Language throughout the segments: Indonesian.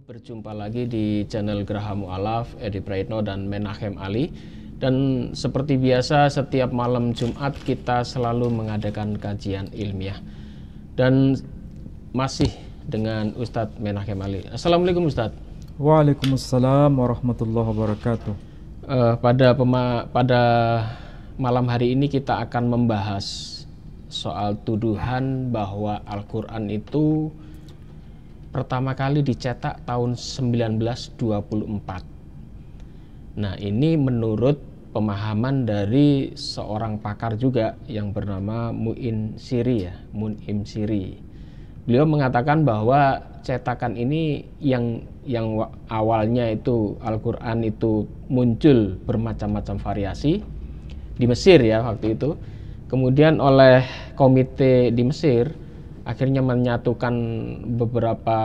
Berjumpa lagi di channel Geraha Mu'alaf, Edi Praitno dan Menahem Ali. Dan seperti biasa setiap malam Jumat kita selalu mengadakan kajian ilmiah. Dan masih dengan Ustadz Menahem Ali. Assalamualaikum Ustadz. Waalaikumsalam warahmatullahi wabarakatuh. Uh, pada pema pada malam hari ini kita akan membahas soal tuduhan bahwa Al-Quran itu pertama kali dicetak tahun 1924. Nah, ini menurut pemahaman dari seorang pakar juga yang bernama Muin Siri ya, Munim Siri. Beliau mengatakan bahwa cetakan ini yang yang awalnya itu Al-Qur'an itu muncul bermacam-macam variasi di Mesir ya waktu itu. Kemudian oleh komite di Mesir akhirnya menyatukan beberapa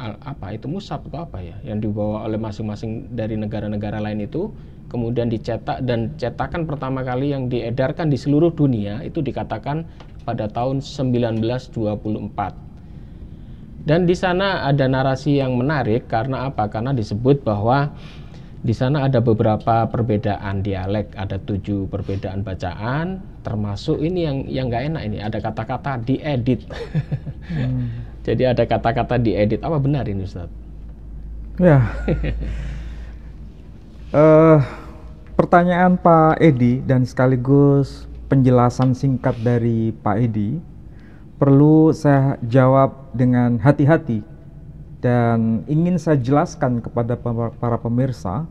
apa itu musab atau apa ya yang dibawa oleh masing-masing dari negara-negara lain itu kemudian dicetak dan cetakan pertama kali yang diedarkan di seluruh dunia itu dikatakan pada tahun 1924 dan di sana ada narasi yang menarik karena apa karena disebut bahwa di sana ada beberapa perbedaan dialek, ada tujuh perbedaan bacaan, termasuk ini yang yang nggak enak ini ada kata-kata diedit. hmm. Jadi ada kata-kata diedit. Apa benar ini Ustaz? Ya. uh, pertanyaan Pak Edi dan sekaligus penjelasan singkat dari Pak Edi perlu saya jawab dengan hati-hati dan ingin saya jelaskan kepada para pemirsa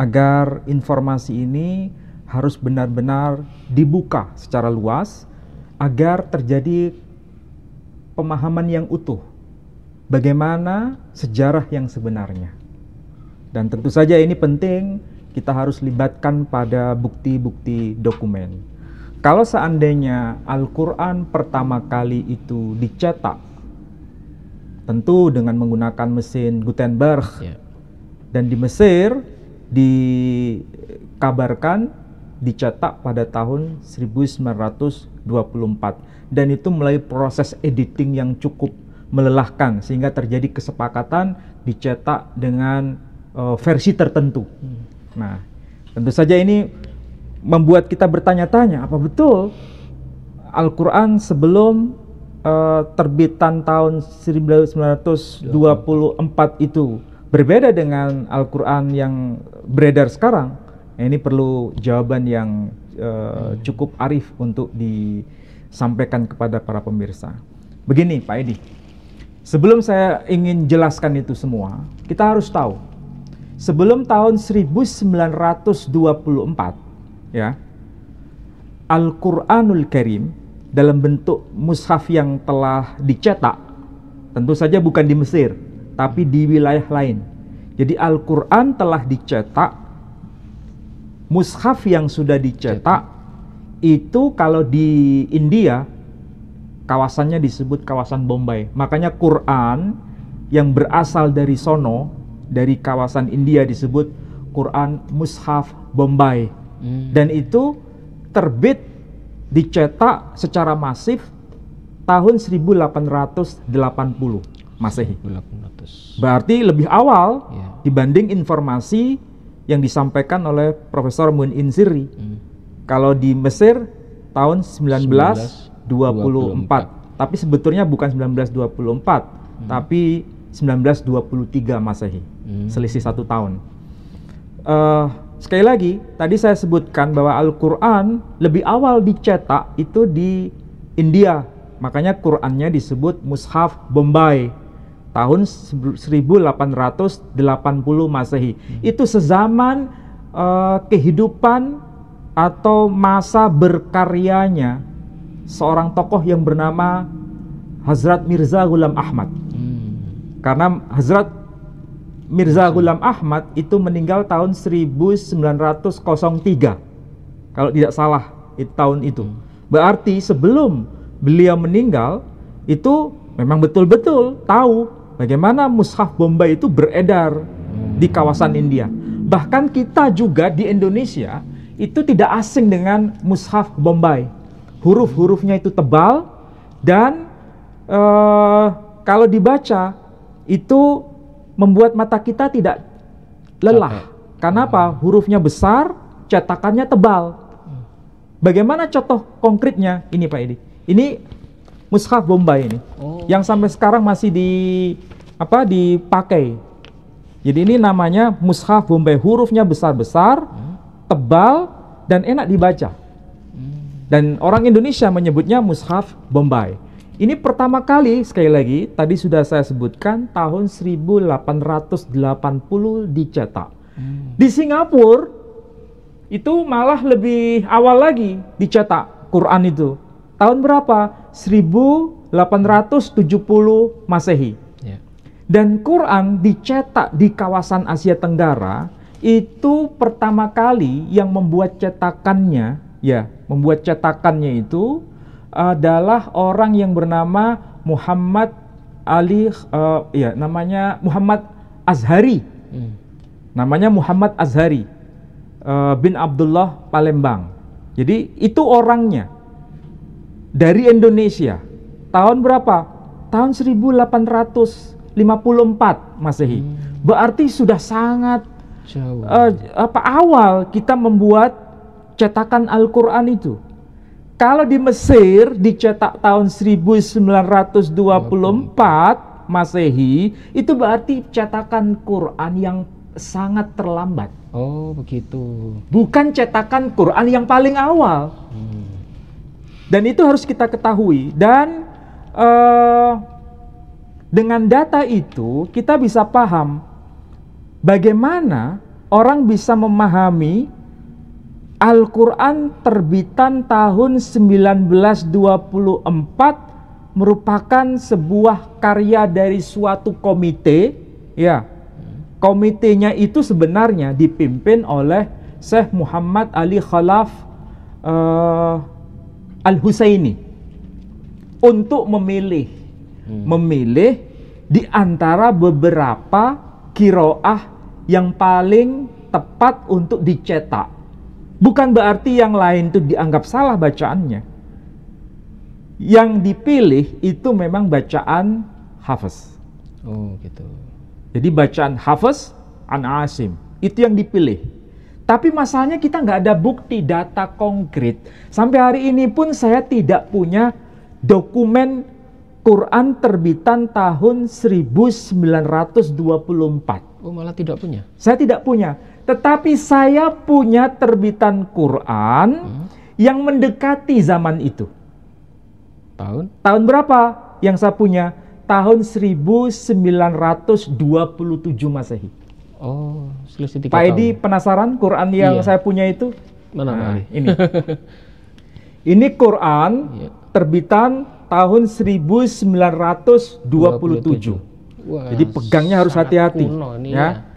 agar informasi ini harus benar-benar dibuka secara luas agar terjadi pemahaman yang utuh bagaimana sejarah yang sebenarnya. Dan tentu saja ini penting kita harus libatkan pada bukti-bukti dokumen. Kalau seandainya Al-Qur'an pertama kali itu dicetak Tentu dengan menggunakan mesin Gutenberg. Yeah. Dan di Mesir dikabarkan dicetak pada tahun 1924 dan itu melalui proses editing yang cukup melelahkan sehingga terjadi kesepakatan dicetak dengan uh, versi tertentu. Hmm. Nah, tentu saja ini membuat kita bertanya-tanya apa betul Al-Qur'an sebelum uh, terbitan tahun 1924 itu berbeda dengan Al-Qur'an yang beredar sekarang. Nah, ini perlu jawaban yang uh, cukup arif untuk disampaikan kepada para pemirsa. Begini Pak Edi, sebelum saya ingin jelaskan itu semua, kita harus tahu sebelum tahun 1924 ya Al-Qur'anul Karim dalam bentuk mushaf yang telah dicetak. Tentu saja bukan di Mesir, tapi di wilayah lain. Jadi Al-Quran telah dicetak, mushaf yang sudah dicetak, itu kalau di India, kawasannya disebut kawasan Bombay. Makanya Quran yang berasal dari Sono, dari kawasan India disebut Quran Mushaf Bombay. Hmm. Dan itu terbit dicetak secara masif tahun 1880 Masehi. Berarti lebih awal iya. dibanding informasi yang disampaikan oleh Profesor Muin Insiri. Hmm. Kalau di Mesir tahun 1924. 1924. Tapi sebetulnya bukan 1924, hmm. tapi 1923 Masehi. Hmm. Selisih satu tahun. Uh, Sekali lagi, tadi saya sebutkan bahwa Al-Quran lebih awal dicetak itu di India. Makanya Qurannya disebut Mushaf Bombay tahun 1880 Masehi. Hmm. Itu sezaman uh, kehidupan atau masa berkaryanya seorang tokoh yang bernama Hazrat Mirza Ghulam Ahmad. Hmm. Karena Hazrat Mirza Ghulam Ahmad itu meninggal tahun 1903 kalau tidak salah itu tahun itu hmm. berarti sebelum beliau meninggal itu memang betul-betul tahu bagaimana mushaf Bombay itu beredar hmm. di kawasan India bahkan kita juga di Indonesia itu tidak asing dengan mushaf Bombay huruf-hurufnya itu tebal dan uh, kalau dibaca itu membuat mata kita tidak lelah. Kenapa? Karena apa? Hmm. Hurufnya besar, cetakannya tebal. Bagaimana contoh konkretnya? Ini Pak Edi. Ini mushaf Bombay ini. Oh. Yang sampai sekarang masih di apa dipakai. Jadi ini namanya mushaf Bombay. Hurufnya besar-besar, hmm. tebal dan enak dibaca. Hmm. Dan orang Indonesia menyebutnya mushaf Bombay. Ini pertama kali sekali lagi tadi sudah saya sebutkan tahun 1880 dicetak. Hmm. Di Singapura itu malah lebih awal lagi dicetak Quran itu. Tahun berapa? 1870 Masehi. Yeah. Dan Quran dicetak di kawasan Asia Tenggara itu pertama kali yang membuat cetakannya ya, membuat cetakannya itu adalah orang yang bernama Muhammad Ali uh, ya namanya Muhammad Azhari. Hmm. Namanya Muhammad Azhari uh, bin Abdullah Palembang. Jadi itu orangnya dari Indonesia. Tahun berapa? Tahun 1854 Masehi. Hmm. Berarti sudah sangat Jauh. Uh, apa awal kita membuat cetakan Al-Qur'an itu. Kalau di Mesir dicetak tahun 1924 Masehi, itu berarti cetakan Quran yang sangat terlambat. Oh, begitu. Bukan cetakan Quran yang paling awal. Hmm. Dan itu harus kita ketahui dan uh, dengan data itu kita bisa paham bagaimana orang bisa memahami Al-Quran terbitan tahun 1924 merupakan sebuah karya dari suatu komite ya komitenya itu sebenarnya dipimpin oleh Syekh Muhammad Ali Khalaf uh, Al-Husaini untuk memilih hmm. memilih di antara beberapa kiroah yang paling tepat untuk dicetak Bukan berarti yang lain itu dianggap salah bacaannya. Yang dipilih itu memang bacaan hafaz. Oh gitu. Jadi bacaan hafaz An Asim itu yang dipilih. Tapi masalahnya kita nggak ada bukti data konkret. Sampai hari ini pun saya tidak punya dokumen Quran terbitan tahun 1924. Oh malah tidak punya? Saya tidak punya. Tetapi saya punya terbitan Quran hmm. yang mendekati zaman itu. Tahun? Tahun berapa yang saya punya? Tahun 1927 Masehi. Oh, selisih tiga Pak Edi tahun. penasaran Quran yang iya. saya punya itu? Mana nah, Ini. ini Quran iya. terbitan tahun 1927. 27. Wah, Jadi pegangnya harus hati-hati ya, ya.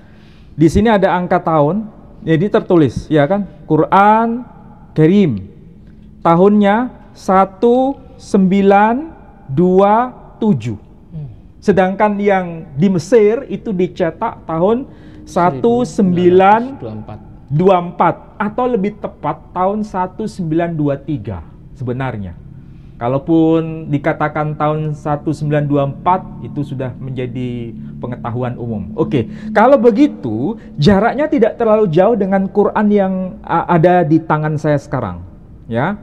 Di sini ada angka tahun, jadi ya, tertulis ya kan? Quran Kerim Tahunnya 1927. Sedangkan yang di Mesir itu dicetak tahun 1924 atau lebih tepat tahun 1923 sebenarnya. Kalaupun dikatakan tahun 1924 itu sudah menjadi pengetahuan umum. Oke, okay. kalau begitu jaraknya tidak terlalu jauh dengan Quran yang ada di tangan saya sekarang, ya.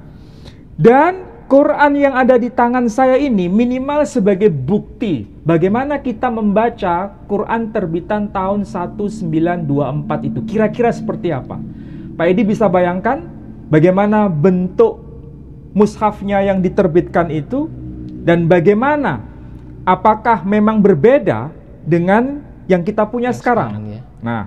Dan Quran yang ada di tangan saya ini minimal sebagai bukti bagaimana kita membaca Quran terbitan tahun 1924 itu. Kira-kira seperti apa? Pak Edi bisa bayangkan bagaimana bentuk mushafnya yang diterbitkan itu dan bagaimana apakah memang berbeda dengan yang kita punya yang sekarang. sekarang ya. Nah,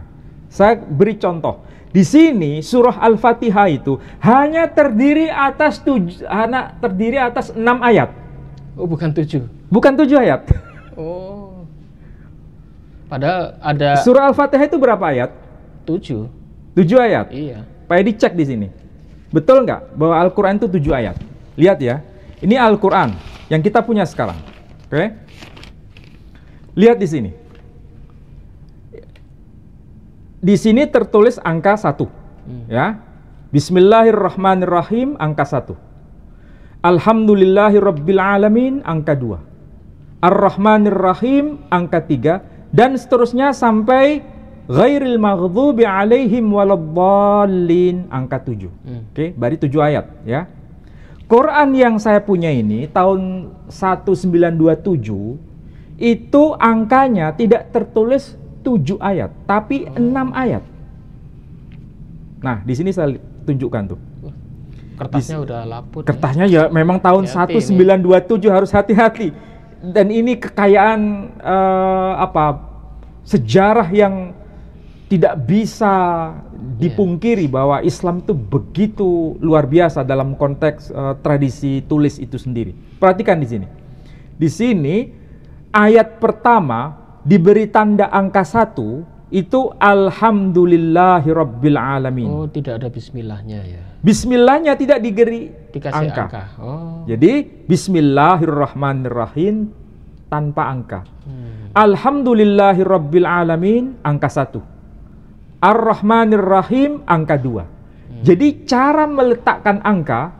saya beri contoh. Di sini surah Al-Fatihah itu hanya terdiri atas tujuh, anak terdiri atas enam ayat. Oh, bukan tujuh. Bukan tujuh ayat. Oh. Padahal ada. Surah Al-Fatihah itu berapa ayat? Tujuh. Tujuh ayat. Iya. Pak Edi cek di sini. Betul nggak bahwa Al-Quran itu tujuh ayat? Lihat ya, ini Al-Quran yang kita punya sekarang. Oke? Okay? Lihat di sini. Di sini tertulis angka satu, hmm. ya. Bismillahirrahmanirrahim angka satu. Alhamdulillahirrabbilalamin, angka dua. ar rahmanirrahim angka tiga dan seterusnya sampai ghairil maghdubi alaihim waladhalin angka 7. Hmm. Oke, okay? berarti 7 ayat ya. Quran yang saya punya ini tahun 1927 itu angkanya tidak tertulis 7 ayat, tapi hmm. 6 ayat. Nah, di sini saya tunjukkan tuh. Kertasnya di, udah laput. Kertasnya ya, ya memang tahun hati 1927 ini. harus hati-hati. Dan ini kekayaan uh, apa sejarah yang tidak bisa iya. dipungkiri yeah. bahwa Islam itu begitu luar biasa dalam konteks uh, tradisi tulis itu sendiri. Perhatikan di sini. Di sini ayat pertama diberi tanda angka satu itu alhamdulillahirabbil alamin. Oh, tidak ada bismillahnya ya. Bismillahnya tidak digeri dikasih angka. angka. Oh. Jadi bismillahirrahmanirrahim tanpa angka. Hmm. Alhamdulillahirabbil alamin angka satu Ar-Rahmanir Rahim angka 2. Hmm. Jadi cara meletakkan angka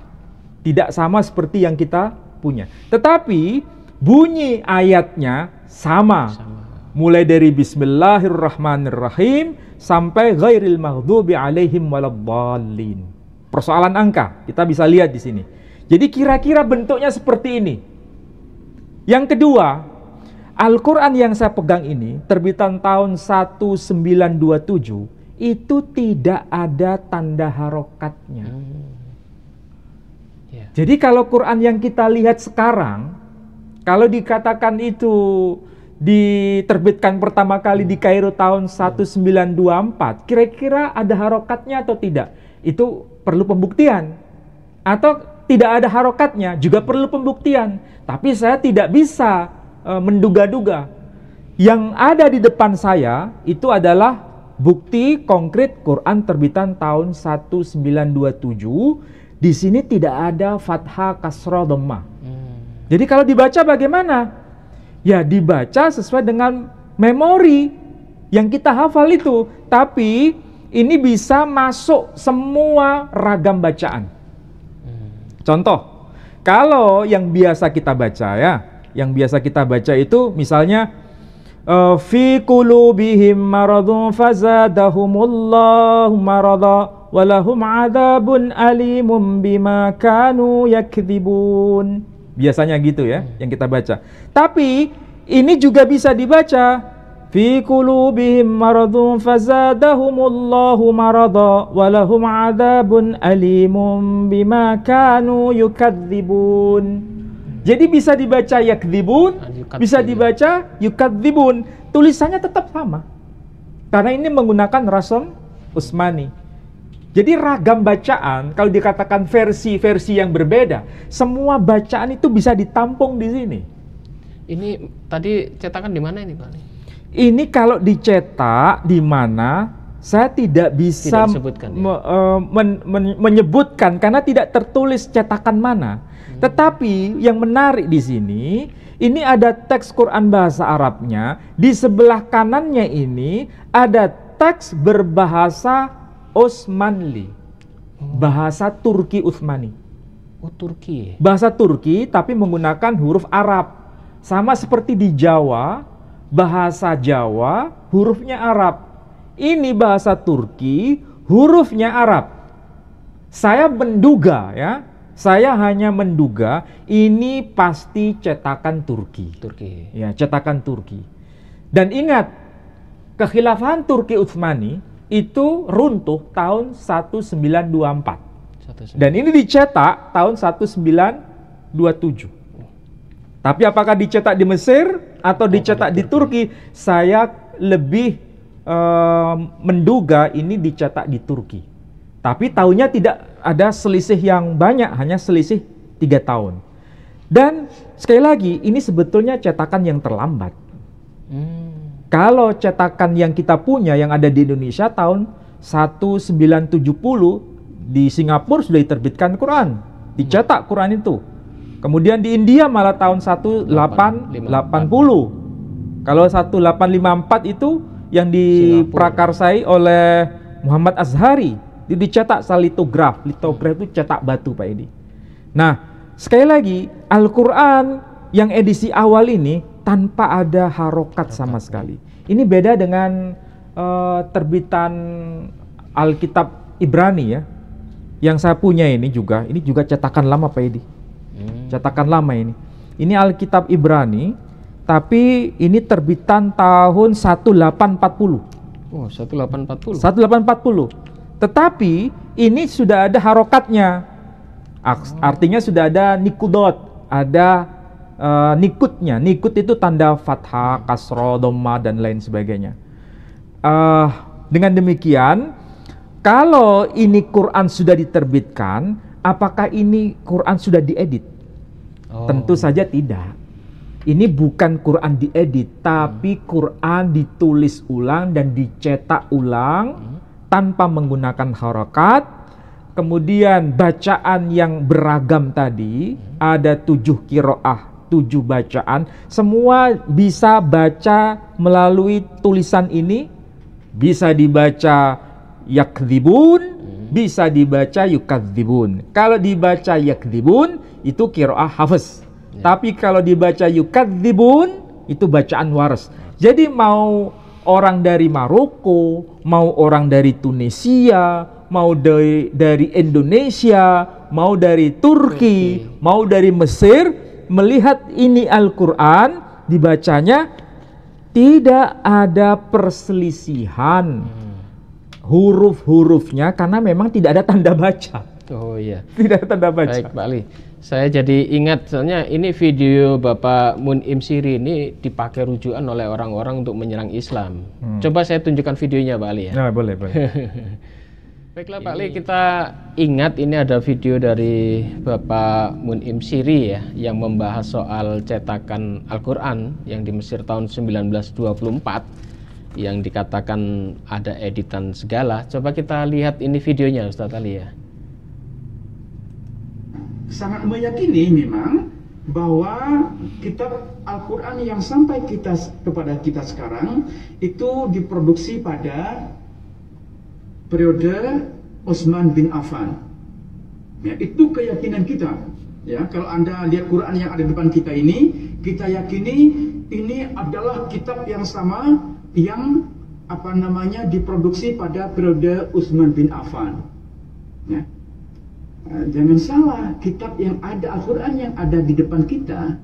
tidak sama seperti yang kita punya. Tetapi bunyi ayatnya sama. sama. Mulai dari Bismillahirrahmanirrahim sampai ghairil maghdubi alaihim waladhdallin. Persoalan angka, kita bisa lihat di sini. Jadi kira-kira bentuknya seperti ini. Yang kedua, Al-Quran yang saya pegang ini, terbitan tahun 1927, itu tidak ada tanda harokatnya. Hmm. Yeah. Jadi kalau Quran yang kita lihat sekarang, kalau dikatakan itu diterbitkan pertama kali hmm. di Kairo tahun 1924, kira-kira ada harokatnya atau tidak? Itu perlu pembuktian. Atau tidak ada harokatnya juga perlu pembuktian. Tapi saya tidak bisa uh, menduga-duga. Yang ada di depan saya itu adalah bukti konkret Quran terbitan tahun 1927. Di sini tidak ada fathah kasra dhammah. Hmm. Jadi kalau dibaca bagaimana? Ya dibaca sesuai dengan memori yang kita hafal itu. Tapi ini bisa masuk semua ragam bacaan. Hmm. Contoh, kalau yang biasa kita baca ya, yang biasa kita baca itu misalnya eh, fi qulubihim maradun fazadahumullahu marada walahum adabun alimum bima kanu yakdzibun. Biasanya gitu ya yang kita baca. Tapi ini juga bisa dibaca fi qulubihim maradun fazadahumullahu marada walahum adabun alimum bima kanu yukadzibun jadi bisa dibaca yakdibun, nah, bisa dibaca yukadzibun. Tulisannya tetap sama. Karena ini menggunakan Rasul Usmani. Jadi ragam bacaan, kalau dikatakan versi-versi yang berbeda, semua bacaan itu bisa ditampung di sini. Ini tadi cetakan di mana ini, Pak? Ini kalau dicetak di mana saya tidak bisa tidak disebutkan, ya? me, uh, men, men, menyebutkan karena tidak tertulis cetakan mana. Hmm. Tetapi yang menarik di sini, ini ada teks Quran bahasa Arabnya, di sebelah kanannya ini ada teks berbahasa Osmanli. Hmm. Bahasa Turki Utsmani. Oh, Turki. Ya? Bahasa Turki tapi menggunakan huruf Arab. Sama seperti di Jawa, bahasa Jawa hurufnya Arab ini bahasa Turki, hurufnya Arab. Saya menduga ya, saya hanya menduga ini pasti cetakan Turki. Turki. Ya, cetakan Turki. Dan ingat, kekhilafahan Turki Utsmani itu runtuh tahun 1924. 1924. Dan ini dicetak tahun 1927. Tapi apakah dicetak di Mesir atau oh, dicetak di, Turki? Turki? Saya lebih Eh, menduga ini dicetak di Turki. Tapi tahunnya tidak ada selisih yang banyak, hanya selisih tiga tahun. Dan sekali lagi, ini sebetulnya cetakan yang terlambat. Hmm. Kalau cetakan yang kita punya, yang ada di Indonesia tahun 1970, di Singapura sudah diterbitkan Quran. Dicetak hmm. Quran itu. Kemudian di India malah tahun 1880. Kalau 1854 itu yang diprakarsai oleh Muhammad Azhari itu dicetak salitograf, litograf litograf itu cetak batu Pak Edi nah sekali lagi Al-Quran yang edisi awal ini tanpa ada harokat sama sekali ini beda dengan uh, terbitan Alkitab Ibrani ya yang saya punya ini juga ini juga cetakan lama Pak Edi hmm. cetakan lama ini ini Alkitab Ibrani tapi ini terbitan tahun 1840. Oh, 1840. 1840. Tetapi ini sudah ada harokatnya. Oh. Artinya sudah ada nikudot, ada uh, nikutnya. Nikut itu tanda fathah, kasro, doma, dan lain sebagainya. Uh, dengan demikian, kalau ini Quran sudah diterbitkan, apakah ini Quran sudah diedit? Oh. Tentu saja tidak ini bukan Quran diedit, tapi hmm. Quran ditulis ulang dan dicetak ulang hmm. tanpa menggunakan harokat. Kemudian bacaan yang beragam tadi, hmm. ada tujuh kiroah, tujuh bacaan. Semua bisa baca melalui tulisan ini, bisa dibaca yakdibun, hmm. bisa dibaca yukadibun. Kalau dibaca yakdibun, itu kiroah hafiz Ya. Tapi kalau dibaca Yukat yukadzibun itu bacaan waras. Jadi mau orang dari Maroko, mau orang dari Tunisia, mau dari dari Indonesia, mau dari Turki, Turki. mau dari Mesir melihat ini Al-Qur'an dibacanya tidak ada perselisihan hmm. huruf-hurufnya karena memang tidak ada tanda baca. Oh iya. Tidak ada tanda baca. Baik, Pak Ali. Saya jadi ingat soalnya ini video Bapak Munim Siri ini dipakai rujukan oleh orang-orang untuk menyerang Islam. Hmm. Coba saya tunjukkan videonya Pak Ali ya. Nah, boleh, boleh. Baiklah Pak Ali, kita ingat ini ada video dari Bapak Munim Siri ya yang membahas soal cetakan Al-Qur'an yang di Mesir tahun 1924 yang dikatakan ada editan segala. Coba kita lihat ini videonya Ustaz Ali ya sangat meyakini memang bahwa kitab Al-Quran yang sampai kita kepada kita sekarang itu diproduksi pada periode Utsman bin Affan. Ya, itu keyakinan kita. Ya, kalau Anda lihat Quran yang ada di depan kita ini, kita yakini ini adalah kitab yang sama yang apa namanya diproduksi pada periode Utsman bin Affan. Ya. Eh, jangan salah, kitab yang ada, Al-Quran yang ada di depan kita,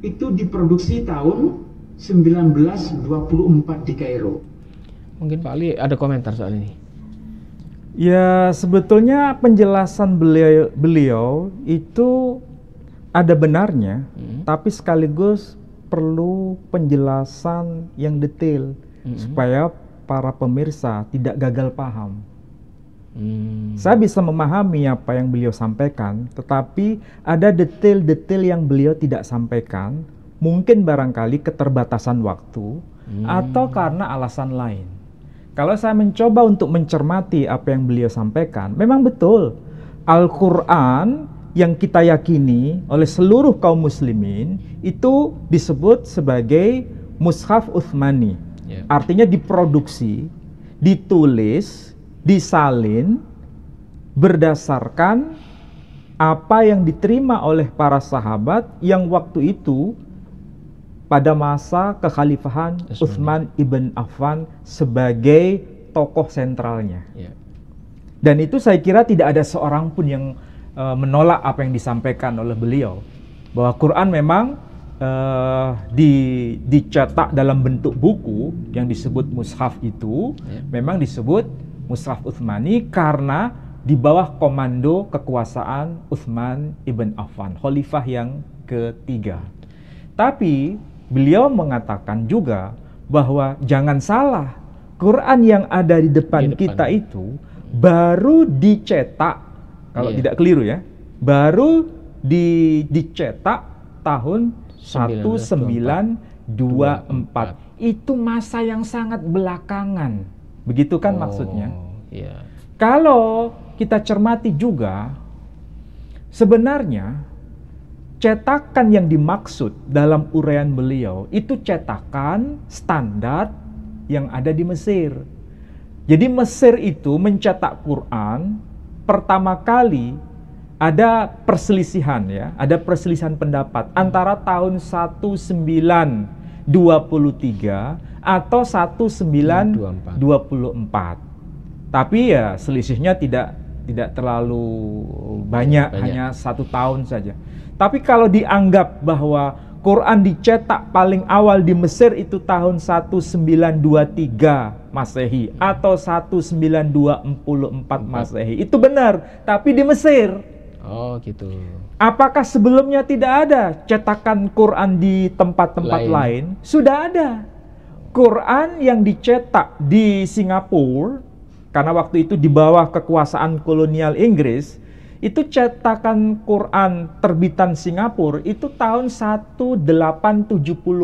itu diproduksi tahun 1924 di Kairo. Mungkin Pak Ali ada komentar soal ini. Ya, sebetulnya penjelasan beliau, beliau itu ada benarnya, hmm. tapi sekaligus perlu penjelasan yang detail hmm. supaya para pemirsa tidak gagal paham. Hmm. Saya bisa memahami apa yang beliau sampaikan, tetapi ada detail-detail yang beliau tidak sampaikan, mungkin barangkali keterbatasan waktu hmm. atau karena alasan lain. Kalau saya mencoba untuk mencermati apa yang beliau sampaikan, memang betul Al-Qur'an yang kita yakini oleh seluruh kaum muslimin itu disebut sebagai mushaf Uthmani. Yeah. Artinya diproduksi, ditulis disalin berdasarkan apa yang diterima oleh para sahabat yang waktu itu pada masa kekhalifahan Utsman ibn Affan sebagai tokoh sentralnya. Ya. Dan itu saya kira tidak ada seorang pun yang uh, menolak apa yang disampaikan oleh beliau bahwa Quran memang uh, di, dicetak dalam bentuk buku yang disebut mushaf itu yeah. memang disebut Musraf Uthmani karena di bawah komando kekuasaan Uthman ibn Affan, khalifah yang ketiga. Tapi beliau mengatakan juga bahwa jangan salah, Quran yang ada di depan, di depan. kita itu baru dicetak kalau yeah. tidak keliru ya, baru di, dicetak tahun 1924. 1924. Itu masa yang sangat belakangan. Begitu kan oh, maksudnya? Iya. Kalau kita cermati juga sebenarnya cetakan yang dimaksud dalam uraian beliau itu cetakan standar yang ada di Mesir. Jadi Mesir itu mencetak Quran pertama kali ada perselisihan ya, ada perselisihan pendapat antara tahun 1923 atau 1924. empat Tapi ya selisihnya tidak tidak terlalu banyak, banyak, hanya satu tahun saja. Tapi kalau dianggap bahwa Quran dicetak paling awal di Mesir itu tahun 1923 Masehi atau 1924 Masehi. Itu benar, tapi di Mesir. Oh, gitu. Apakah sebelumnya tidak ada cetakan Quran di tempat-tempat lain. lain? Sudah ada. Quran yang dicetak di Singapura, karena waktu itu di bawah kekuasaan kolonial Inggris, itu cetakan Quran terbitan Singapura itu tahun 1870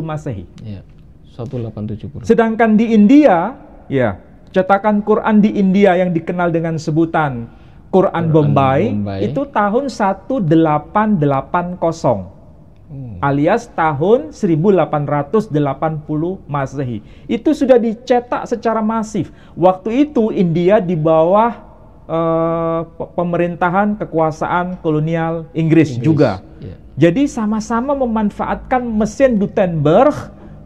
Masehi. Ya, 1870. Sedangkan di India, ya, cetakan Quran di India yang dikenal dengan sebutan Quran, Quran Bombay, Bombay itu tahun 1880 hmm. alias tahun 1880 Masehi. Itu sudah dicetak secara masif. Waktu itu India di bawah uh, pemerintahan kekuasaan kolonial Inggris, Inggris. juga. Yeah. Jadi sama-sama memanfaatkan mesin Gutenberg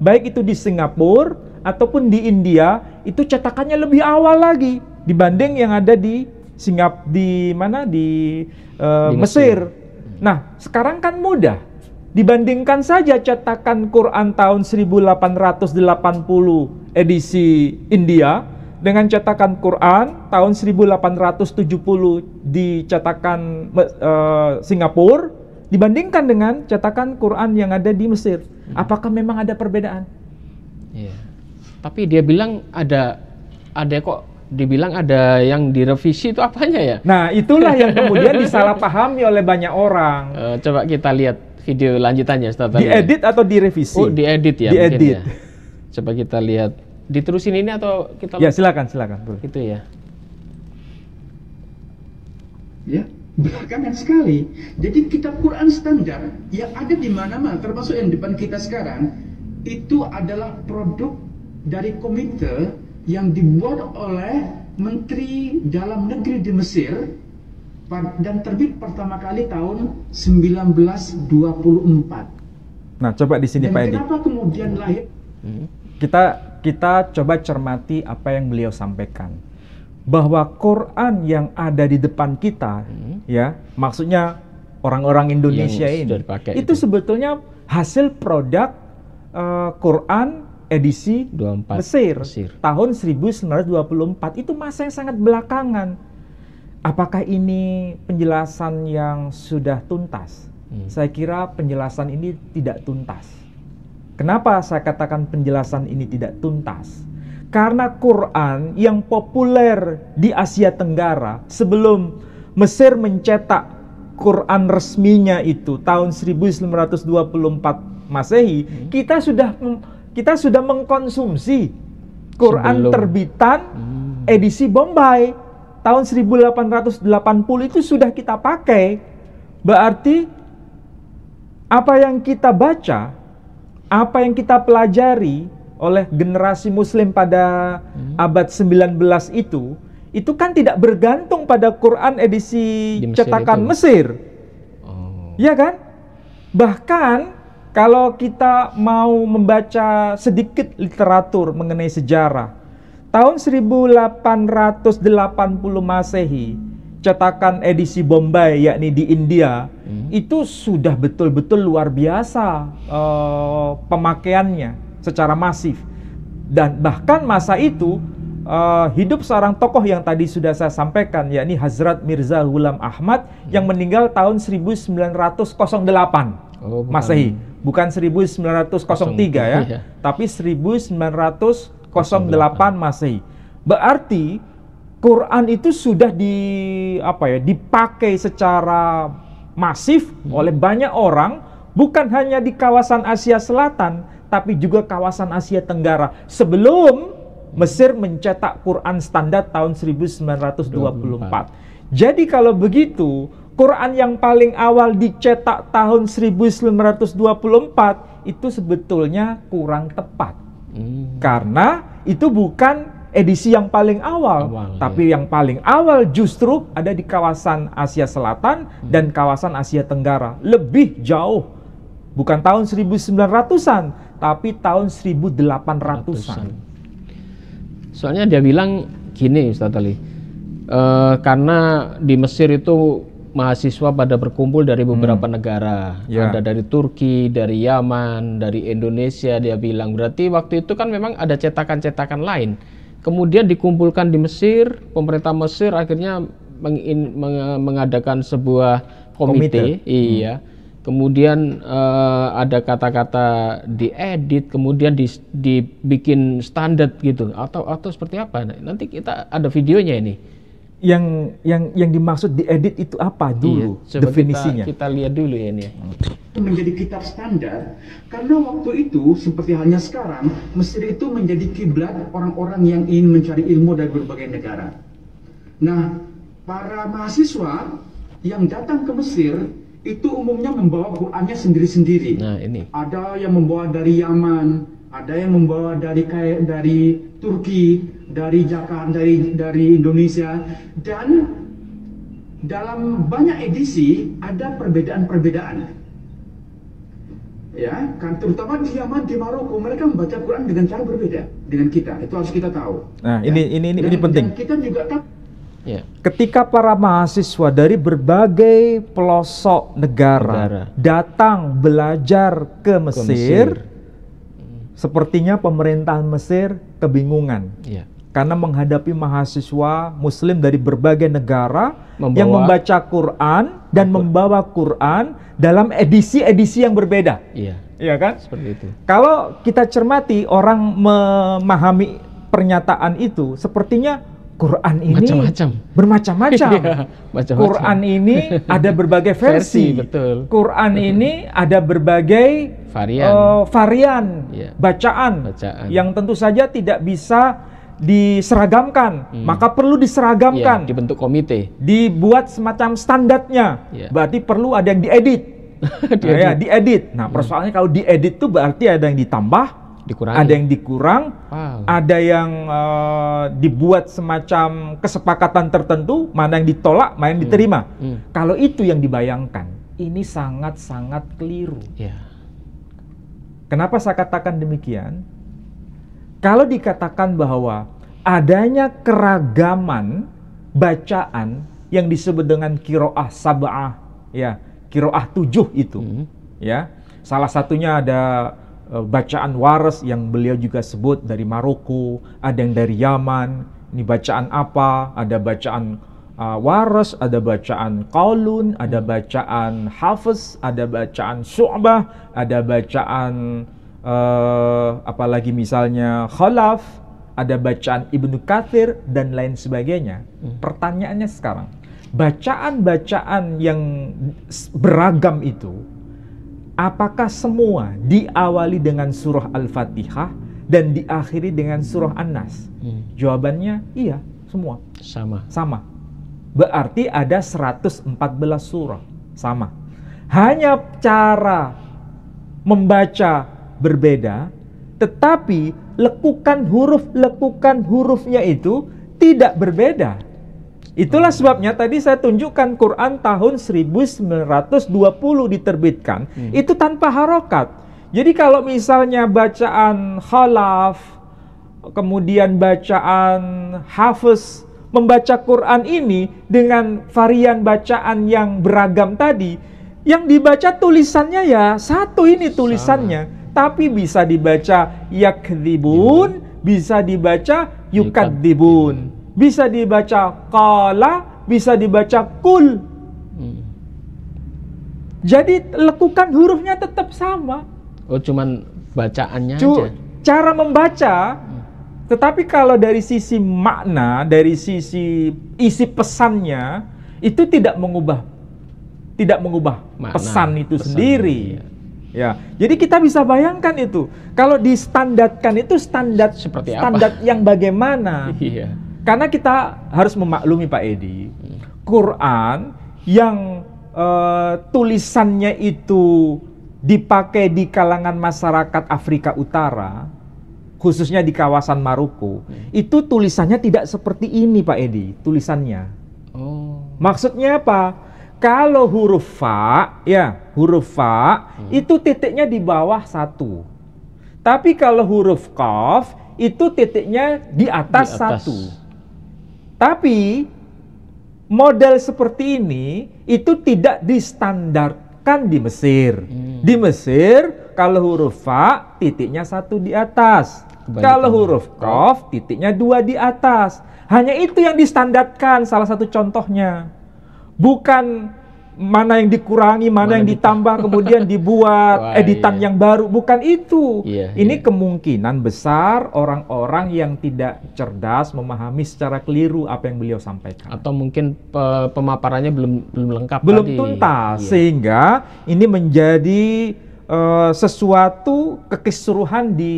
baik itu di Singapura ataupun di India itu cetakannya lebih awal lagi dibanding yang ada di Singap di mana di, uh, di Mesir. Mesir. Hmm. Nah, sekarang kan mudah Dibandingkan saja cetakan Quran tahun 1880 edisi India dengan cetakan Quran tahun 1870 di cetakan uh, Singapura dibandingkan dengan cetakan Quran yang ada di Mesir. Hmm. Apakah memang ada perbedaan? Iya. Tapi dia bilang ada ada kok dibilang ada yang direvisi itu apanya ya? Nah, itulah yang kemudian disalahpahami oleh banyak orang. Uh, coba kita lihat video lanjutannya Ustaz Diedit atau direvisi? Oh, edit ya Diedit. Ya. Coba kita lihat. Diterusin ini atau kita Ya, silakan, silakan, Itu ya. Ya, belakangan sekali. Jadi kitab Quran standar yang ada di mana-mana, termasuk yang depan kita sekarang, itu adalah produk dari komite yang dibuat oleh menteri dalam negeri di Mesir dan terbit pertama kali tahun 1924. Nah, coba di sini dan Pak Edi. Kenapa kemudian lahir? Hmm. Kita kita coba cermati apa yang beliau sampaikan bahwa Quran yang ada di depan kita, hmm. ya, maksudnya orang-orang Indonesia yang ini, itu, itu sebetulnya hasil produk uh, Quran edisi 24 Mesir, Mesir tahun 1924 itu masa yang sangat belakangan Apakah ini penjelasan yang sudah tuntas? Hmm. Saya kira penjelasan ini tidak tuntas. Kenapa saya katakan penjelasan ini tidak tuntas? Karena Quran yang populer di Asia Tenggara sebelum Mesir mencetak Quran resminya itu tahun 1924 Masehi, hmm. kita sudah kita sudah mengkonsumsi Quran sebelum. terbitan hmm. edisi Bombay tahun 1880 itu sudah kita pakai, berarti apa yang kita baca, apa yang kita pelajari oleh generasi muslim pada hmm. abad 19 itu, itu kan tidak bergantung pada Quran edisi Mesir cetakan itu. Mesir. Oh. Ya kan? Bahkan kalau kita mau membaca sedikit literatur mengenai sejarah, Tahun 1880 Masehi, cetakan edisi Bombay yakni di India hmm. itu sudah betul-betul luar biasa uh, pemakaiannya secara masif. Dan bahkan masa itu uh, hidup seorang tokoh yang tadi sudah saya sampaikan yakni Hazrat Mirza Ghulam Ahmad hmm. yang meninggal tahun 1908 oh, bukan. Masehi bukan 1903 ya, ya tapi 1908 08 Masehi. Berarti Quran itu sudah di apa ya, dipakai secara masif hmm. oleh banyak orang bukan hanya di kawasan Asia Selatan tapi juga kawasan Asia Tenggara sebelum hmm. Mesir mencetak Quran standar tahun 1924. Jadi kalau begitu, Quran yang paling awal dicetak tahun 1924 itu sebetulnya kurang tepat. Hmm. Karena itu bukan edisi yang paling awal, awal ya. tapi iya. yang paling awal justru ada di kawasan Asia Selatan hmm. dan kawasan Asia Tenggara, lebih jauh. Bukan tahun 1900-an, tapi tahun 1800-an. Soalnya dia bilang gini Ustaz Ali, uh, karena di Mesir itu mahasiswa pada berkumpul dari hmm. beberapa hmm. negara. Yeah. Ada dari Turki, dari Yaman, dari Indonesia dia bilang. Berarti waktu itu kan memang ada cetakan-cetakan lain. Kemudian dikumpulkan di Mesir, pemerintah Mesir akhirnya meng meng, mengadakan sebuah komite, komite. Hmm. iya. Hmm. Kemudian uh, ada kata-kata diedit, kemudian di, dibikin standar gitu atau atau seperti apa? Nanti kita ada videonya ini yang yang yang dimaksud diedit itu apa iya, dulu iya, definisinya? Kita, kita lihat dulu ya ini. Menjadi kitab standar karena waktu itu seperti halnya sekarang Mesir itu menjadi kiblat orang-orang yang ingin mencari ilmu dari berbagai negara. Nah, para mahasiswa yang datang ke Mesir itu umumnya membawa Qurannya sendiri-sendiri. Nah, ini. Ada yang membawa dari Yaman, ada yang membawa dari kayak dari Turki, dari Jakarta dari dari Indonesia dan dalam banyak edisi ada perbedaan-perbedaan ya kan terutama di Yaman di Maroko mereka membaca Quran dengan cara berbeda dengan kita itu harus kita tahu nah ya. ini ini ini, dan, ini penting dan kita juga tak ya. ketika para mahasiswa dari berbagai pelosok negara, negara. datang belajar ke Mesir, ke Mesir sepertinya pemerintahan Mesir kebingungan ya karena menghadapi mahasiswa muslim dari berbagai negara membawa, yang membaca Quran dan Betul. membawa Quran dalam edisi-edisi yang berbeda. Iya. Iya kan? Seperti itu. Kalau kita cermati orang memahami pernyataan itu sepertinya Quran ini macam-macam. Bermacam-macam. Iya, macam Quran ini ada berbagai versi. versi betul. Quran ini ada berbagai varian. Uh, varian iya. bacaan, bacaan yang tentu saja tidak bisa diseragamkan, hmm. maka perlu diseragamkan. Ya, dibentuk komite. Dibuat semacam standarnya. Ya. Berarti perlu ada yang diedit. di nah, ya, diedit. Nah, hmm. persoalannya hmm. kalau diedit itu berarti ada yang ditambah, dikurangi. ada yang dikurang, wow. ada yang uh, dibuat semacam kesepakatan tertentu, mana yang ditolak, mana yang hmm. diterima. Hmm. Kalau itu yang dibayangkan, ini sangat-sangat keliru. Ya. Kenapa saya katakan demikian? Kalau dikatakan bahwa adanya keragaman bacaan yang disebut dengan kiroah sabah, ya kiroah tujuh itu, hmm. ya salah satunya ada e, bacaan waras yang beliau juga sebut dari Maroko, ada yang dari Yaman, ini bacaan apa, ada bacaan e, waras, ada bacaan kaulun ada hmm. bacaan hafiz, ada bacaan suabah ada bacaan Eh, apalagi misalnya kholaf, ada bacaan Ibnu Kathir dan lain sebagainya. Hmm. Pertanyaannya sekarang, bacaan-bacaan yang beragam itu, apakah semua diawali dengan surah Al-Fatihah dan diakhiri dengan surah An-Nas? Hmm. Jawabannya iya, semua. Sama. Sama. Berarti ada 114 surah. Sama. Hanya cara membaca berbeda, tetapi lekukan huruf lekukan hurufnya itu tidak berbeda. Itulah hmm. sebabnya tadi saya tunjukkan Quran tahun 1920 diterbitkan, hmm. itu tanpa harokat. Jadi kalau misalnya bacaan khalaf, kemudian bacaan hafiz, membaca Quran ini dengan varian bacaan yang beragam tadi, yang dibaca tulisannya ya satu ini tulisannya tapi bisa dibaca yakdibun, bisa dibaca yukadibun, bisa dibaca kala, bisa dibaca kul. Hmm. Jadi lekukan hurufnya tetap sama. Oh, cuman bacaannya Cu aja. Cara membaca, hmm. tetapi kalau dari sisi makna, dari sisi isi pesannya itu tidak mengubah tidak mengubah makna, pesan itu pesan, sendiri. Iya Ya, jadi kita bisa bayangkan itu. Kalau distandarkan itu standar seperti apa? Standar yang bagaimana? Iya. Karena kita harus memaklumi Pak Edi, Quran yang uh, tulisannya itu dipakai di kalangan masyarakat Afrika Utara, khususnya di kawasan Maroko, hmm. itu tulisannya tidak seperti ini Pak Edi, tulisannya. Oh. Maksudnya apa? Kalau huruf fa, ya huruf fa hmm. itu titiknya di bawah satu. Tapi kalau huruf kaf itu titiknya di atas, di atas. satu. Tapi model seperti ini itu tidak distandarkan di Mesir. Hmm. Di Mesir kalau huruf fa titiknya satu di atas. Kalau huruf kaf titiknya dua di atas. Hanya itu yang distandarkan salah satu contohnya. Bukan mana yang dikurangi, mana, mana yang ditambah, kemudian dibuat Wah, editan iya. yang baru. Bukan itu. Iya, Ini iya. kemungkinan besar orang-orang yang tidak cerdas memahami secara keliru apa yang beliau sampaikan. Atau mungkin pe pemaparannya belum belum lengkap. Belum tadi. tuntas, iya. sehingga ini menjadi Eh, sesuatu kekisruhan di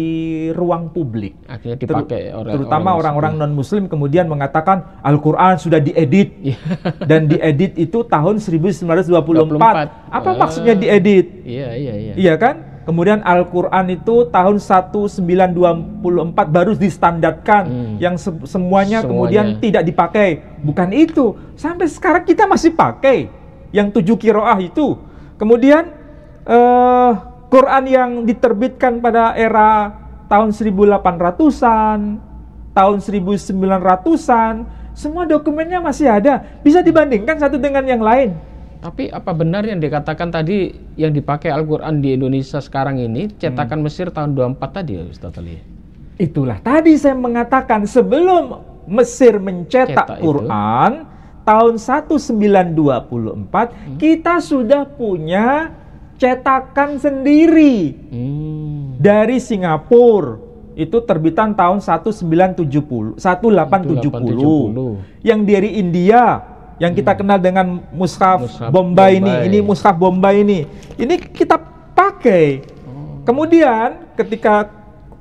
ruang publik. Ter orang terutama orang-orang non muslim kemudian mengatakan Al-Qur'an sudah diedit. Iya. dan diedit itu tahun 1924. 24. Apa uh, maksudnya diedit? Iya, iya, iya. Iya kan? Kemudian Al-Qur'an itu tahun 1924 baru distandarkan hmm. yang se semuanya, semuanya kemudian tidak dipakai. Bukan itu. Sampai sekarang kita masih pakai yang tujuh kiroah itu. Kemudian eh, Quran yang diterbitkan pada era tahun 1800-an, tahun 1900-an, semua dokumennya masih ada. Bisa dibandingkan satu dengan yang lain. Tapi apa benar yang dikatakan tadi yang dipakai Al-Quran di Indonesia sekarang ini cetakan hmm. Mesir tahun 24 tadi ya Ustaz Ali? Itulah tadi saya mengatakan sebelum Mesir mencetak Cetak Quran itu. tahun 1924 hmm. kita sudah punya cetakan sendiri hmm. dari Singapura itu terbitan tahun 1970 1870, 1870. yang dari India yang kita hmm. kenal dengan mushaf, mushaf Bombay, Bombay ini ini mushaf Bombay ini ini kita pakai oh. kemudian ketika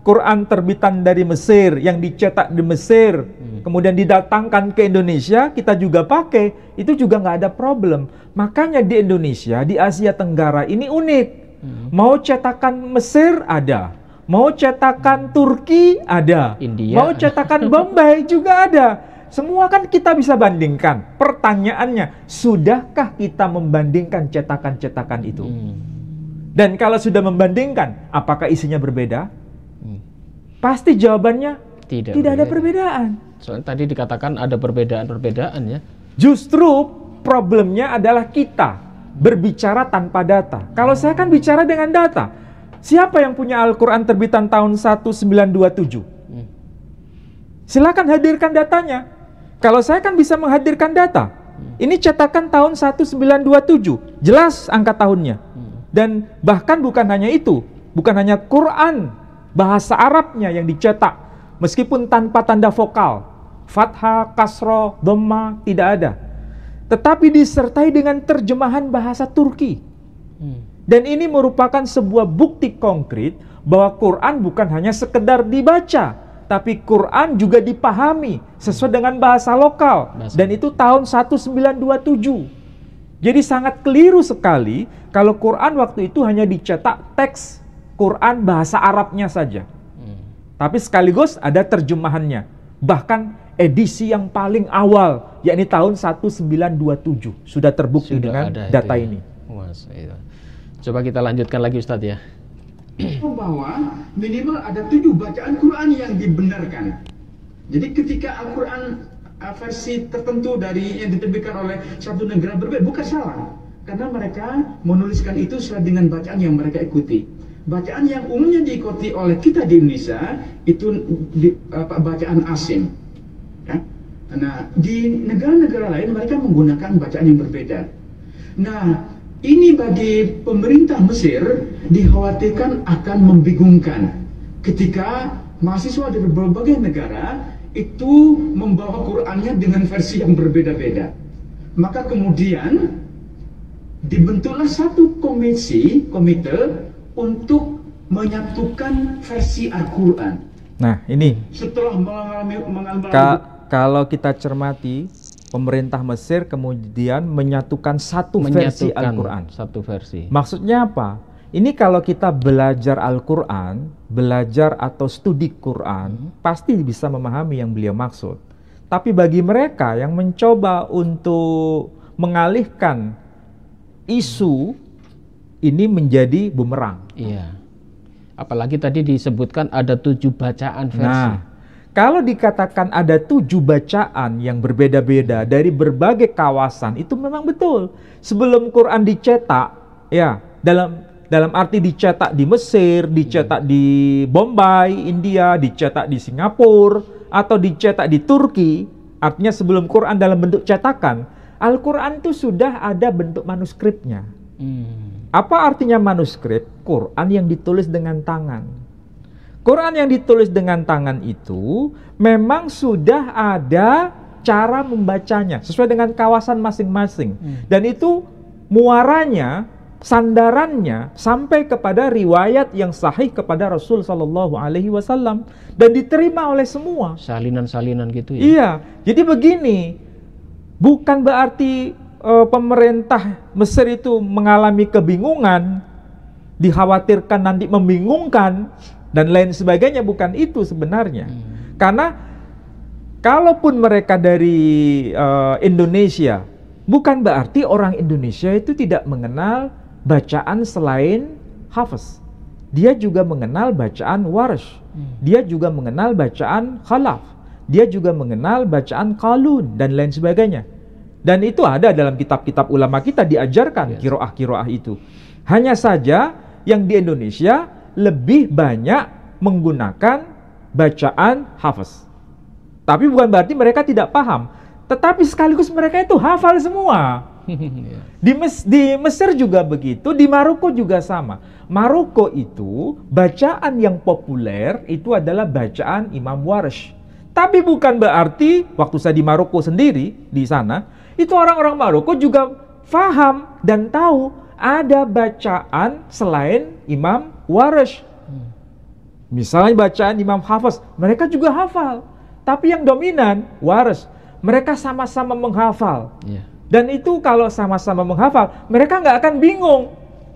Quran terbitan dari Mesir yang dicetak di Mesir, hmm. kemudian didatangkan ke Indonesia, kita juga pakai. Itu juga nggak ada problem. Makanya di Indonesia, di Asia Tenggara ini unik. Hmm. Mau cetakan Mesir ada, mau cetakan hmm. Turki ada, India. mau cetakan Bombay juga ada. Semua kan kita bisa bandingkan. Pertanyaannya, sudahkah kita membandingkan cetakan-cetakan itu? Hmm. Dan kalau sudah membandingkan, apakah isinya berbeda? Pasti jawabannya tidak, tidak ada perbedaan. Soalnya tadi dikatakan ada perbedaan-perbedaan ya. Justru problemnya adalah kita berbicara tanpa data. Kalau saya kan bicara dengan data. Siapa yang punya Al-Quran terbitan tahun 1927? Hmm. Silakan hadirkan datanya. Kalau saya kan bisa menghadirkan data. Hmm. Ini cetakan tahun 1927. Jelas angka tahunnya. Hmm. Dan bahkan bukan hanya itu. Bukan hanya Quran bahasa Arabnya yang dicetak meskipun tanpa tanda vokal fathah, kasro, dhamma tidak ada tetapi disertai dengan terjemahan bahasa Turki hmm. dan ini merupakan sebuah bukti konkret bahwa Quran bukan hanya sekedar dibaca tapi Quran juga dipahami sesuai dengan bahasa lokal bahasa. dan itu tahun 1927 jadi sangat keliru sekali kalau Quran waktu itu hanya dicetak teks Quran bahasa Arabnya saja. Hmm. Tapi sekaligus ada terjemahannya. Bahkan edisi yang paling awal, yakni tahun 1927 sudah terbukti sudah dengan data ya. ini. Mas, itu. Iya. Coba kita lanjutkan lagi Ustadz ya. Bahwa minimal ada tujuh bacaan Quran yang dibenarkan. Jadi ketika Al-Quran uh, versi tertentu dari yang diterbitkan oleh satu negara berbeda bukan salah karena mereka menuliskan itu sesuai dengan bacaan yang mereka ikuti bacaan yang umumnya diikuti oleh kita di Indonesia itu di, apa, bacaan asing. Kan? Ya? Nah, di negara-negara lain mereka menggunakan bacaan yang berbeda. Nah, ini bagi pemerintah Mesir dikhawatirkan akan membingungkan ketika mahasiswa dari berbagai negara itu membawa Qurannya dengan versi yang berbeda-beda. Maka kemudian dibentuklah satu komisi, komite untuk menyatukan versi Al-Quran. Nah ini. Setelah mengalami, mengalami Ka kalau kita cermati pemerintah Mesir kemudian menyatukan satu menyatukan versi Al-Quran. Satu versi. Maksudnya apa? Ini kalau kita belajar Al-Quran, belajar atau studi Quran, hmm. pasti bisa memahami yang beliau maksud. Tapi bagi mereka yang mencoba untuk mengalihkan isu ini menjadi bumerang. Iya. Apalagi tadi disebutkan ada tujuh bacaan versi. Nah, kalau dikatakan ada tujuh bacaan yang berbeda-beda dari berbagai kawasan, itu memang betul. Sebelum Quran dicetak, ya dalam dalam arti dicetak di Mesir, dicetak di Bombay, India, dicetak di Singapura, atau dicetak di Turki, artinya sebelum Quran dalam bentuk cetakan, Al-Quran itu sudah ada bentuk manuskripnya. Hmm. Apa artinya manuskrip? Quran yang ditulis dengan tangan. Quran yang ditulis dengan tangan itu memang sudah ada cara membacanya sesuai dengan kawasan masing-masing. Hmm. Dan itu muaranya, sandarannya sampai kepada riwayat yang sahih kepada Rasul Shallallahu alaihi wasallam dan diterima oleh semua. Salinan-salinan gitu ya. Iya. Jadi begini, bukan berarti Eh, pemerintah Mesir itu mengalami kebingungan, dikhawatirkan nanti membingungkan dan lain sebagainya bukan itu sebenarnya. Hmm. Karena kalaupun mereka dari e, Indonesia bukan berarti orang Indonesia itu tidak mengenal bacaan selain hafaz. Dia juga mengenal bacaan warsh. Hmm. Dia juga mengenal bacaan khalaf. Dia juga mengenal bacaan kalun dan lain sebagainya. Dan itu ada dalam kitab-kitab ulama kita diajarkan yes. kiroah-kiroah itu. Hanya saja yang di Indonesia lebih banyak menggunakan bacaan hafaz. Tapi bukan berarti mereka tidak paham. Tetapi sekaligus mereka itu hafal semua. Iya. Di, Mes di Mesir juga begitu, di Maroko juga sama. Maroko itu bacaan yang populer itu adalah bacaan Imam Warsh. Tapi bukan berarti waktu saya di Maroko sendiri di sana, itu orang-orang Maroko juga faham dan tahu ada bacaan selain Imam Warish. Misalnya bacaan Imam Hafiz, mereka juga hafal. Tapi yang dominan Warish, mereka sama-sama menghafal. Yeah. Dan itu kalau sama-sama menghafal, mereka nggak akan bingung.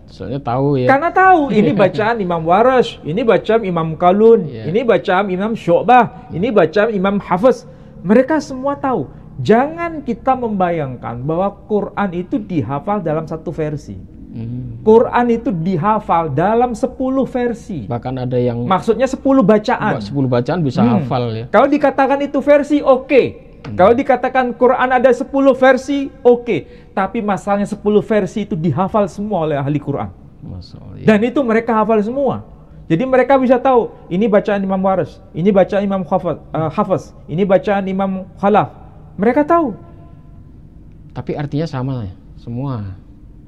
Soalnya tahu ya. Karena tahu ini bacaan Imam Warish, ini bacaan Imam Kalun, yeah. ini bacaan Imam syukbah ini bacaan Imam Hafiz. Mereka semua tahu Jangan kita membayangkan bahwa Quran itu dihafal dalam satu versi. Hmm. Quran itu dihafal dalam 10 versi. Bahkan ada yang maksudnya 10 bacaan. 10 bacaan bisa hmm. hafal ya. Kalau dikatakan itu versi oke. Okay. Hmm. Kalau dikatakan Quran ada 10 versi, oke. Okay. Tapi masalahnya 10 versi itu dihafal semua oleh ahli Quran. Masalah, Dan itu mereka hafal semua. Jadi mereka bisa tahu, ini bacaan Imam Waris, ini bacaan Imam Hafaz, uh, Hafaz ini bacaan Imam Khalaf, mereka tahu. Tapi artinya sama ya, semua.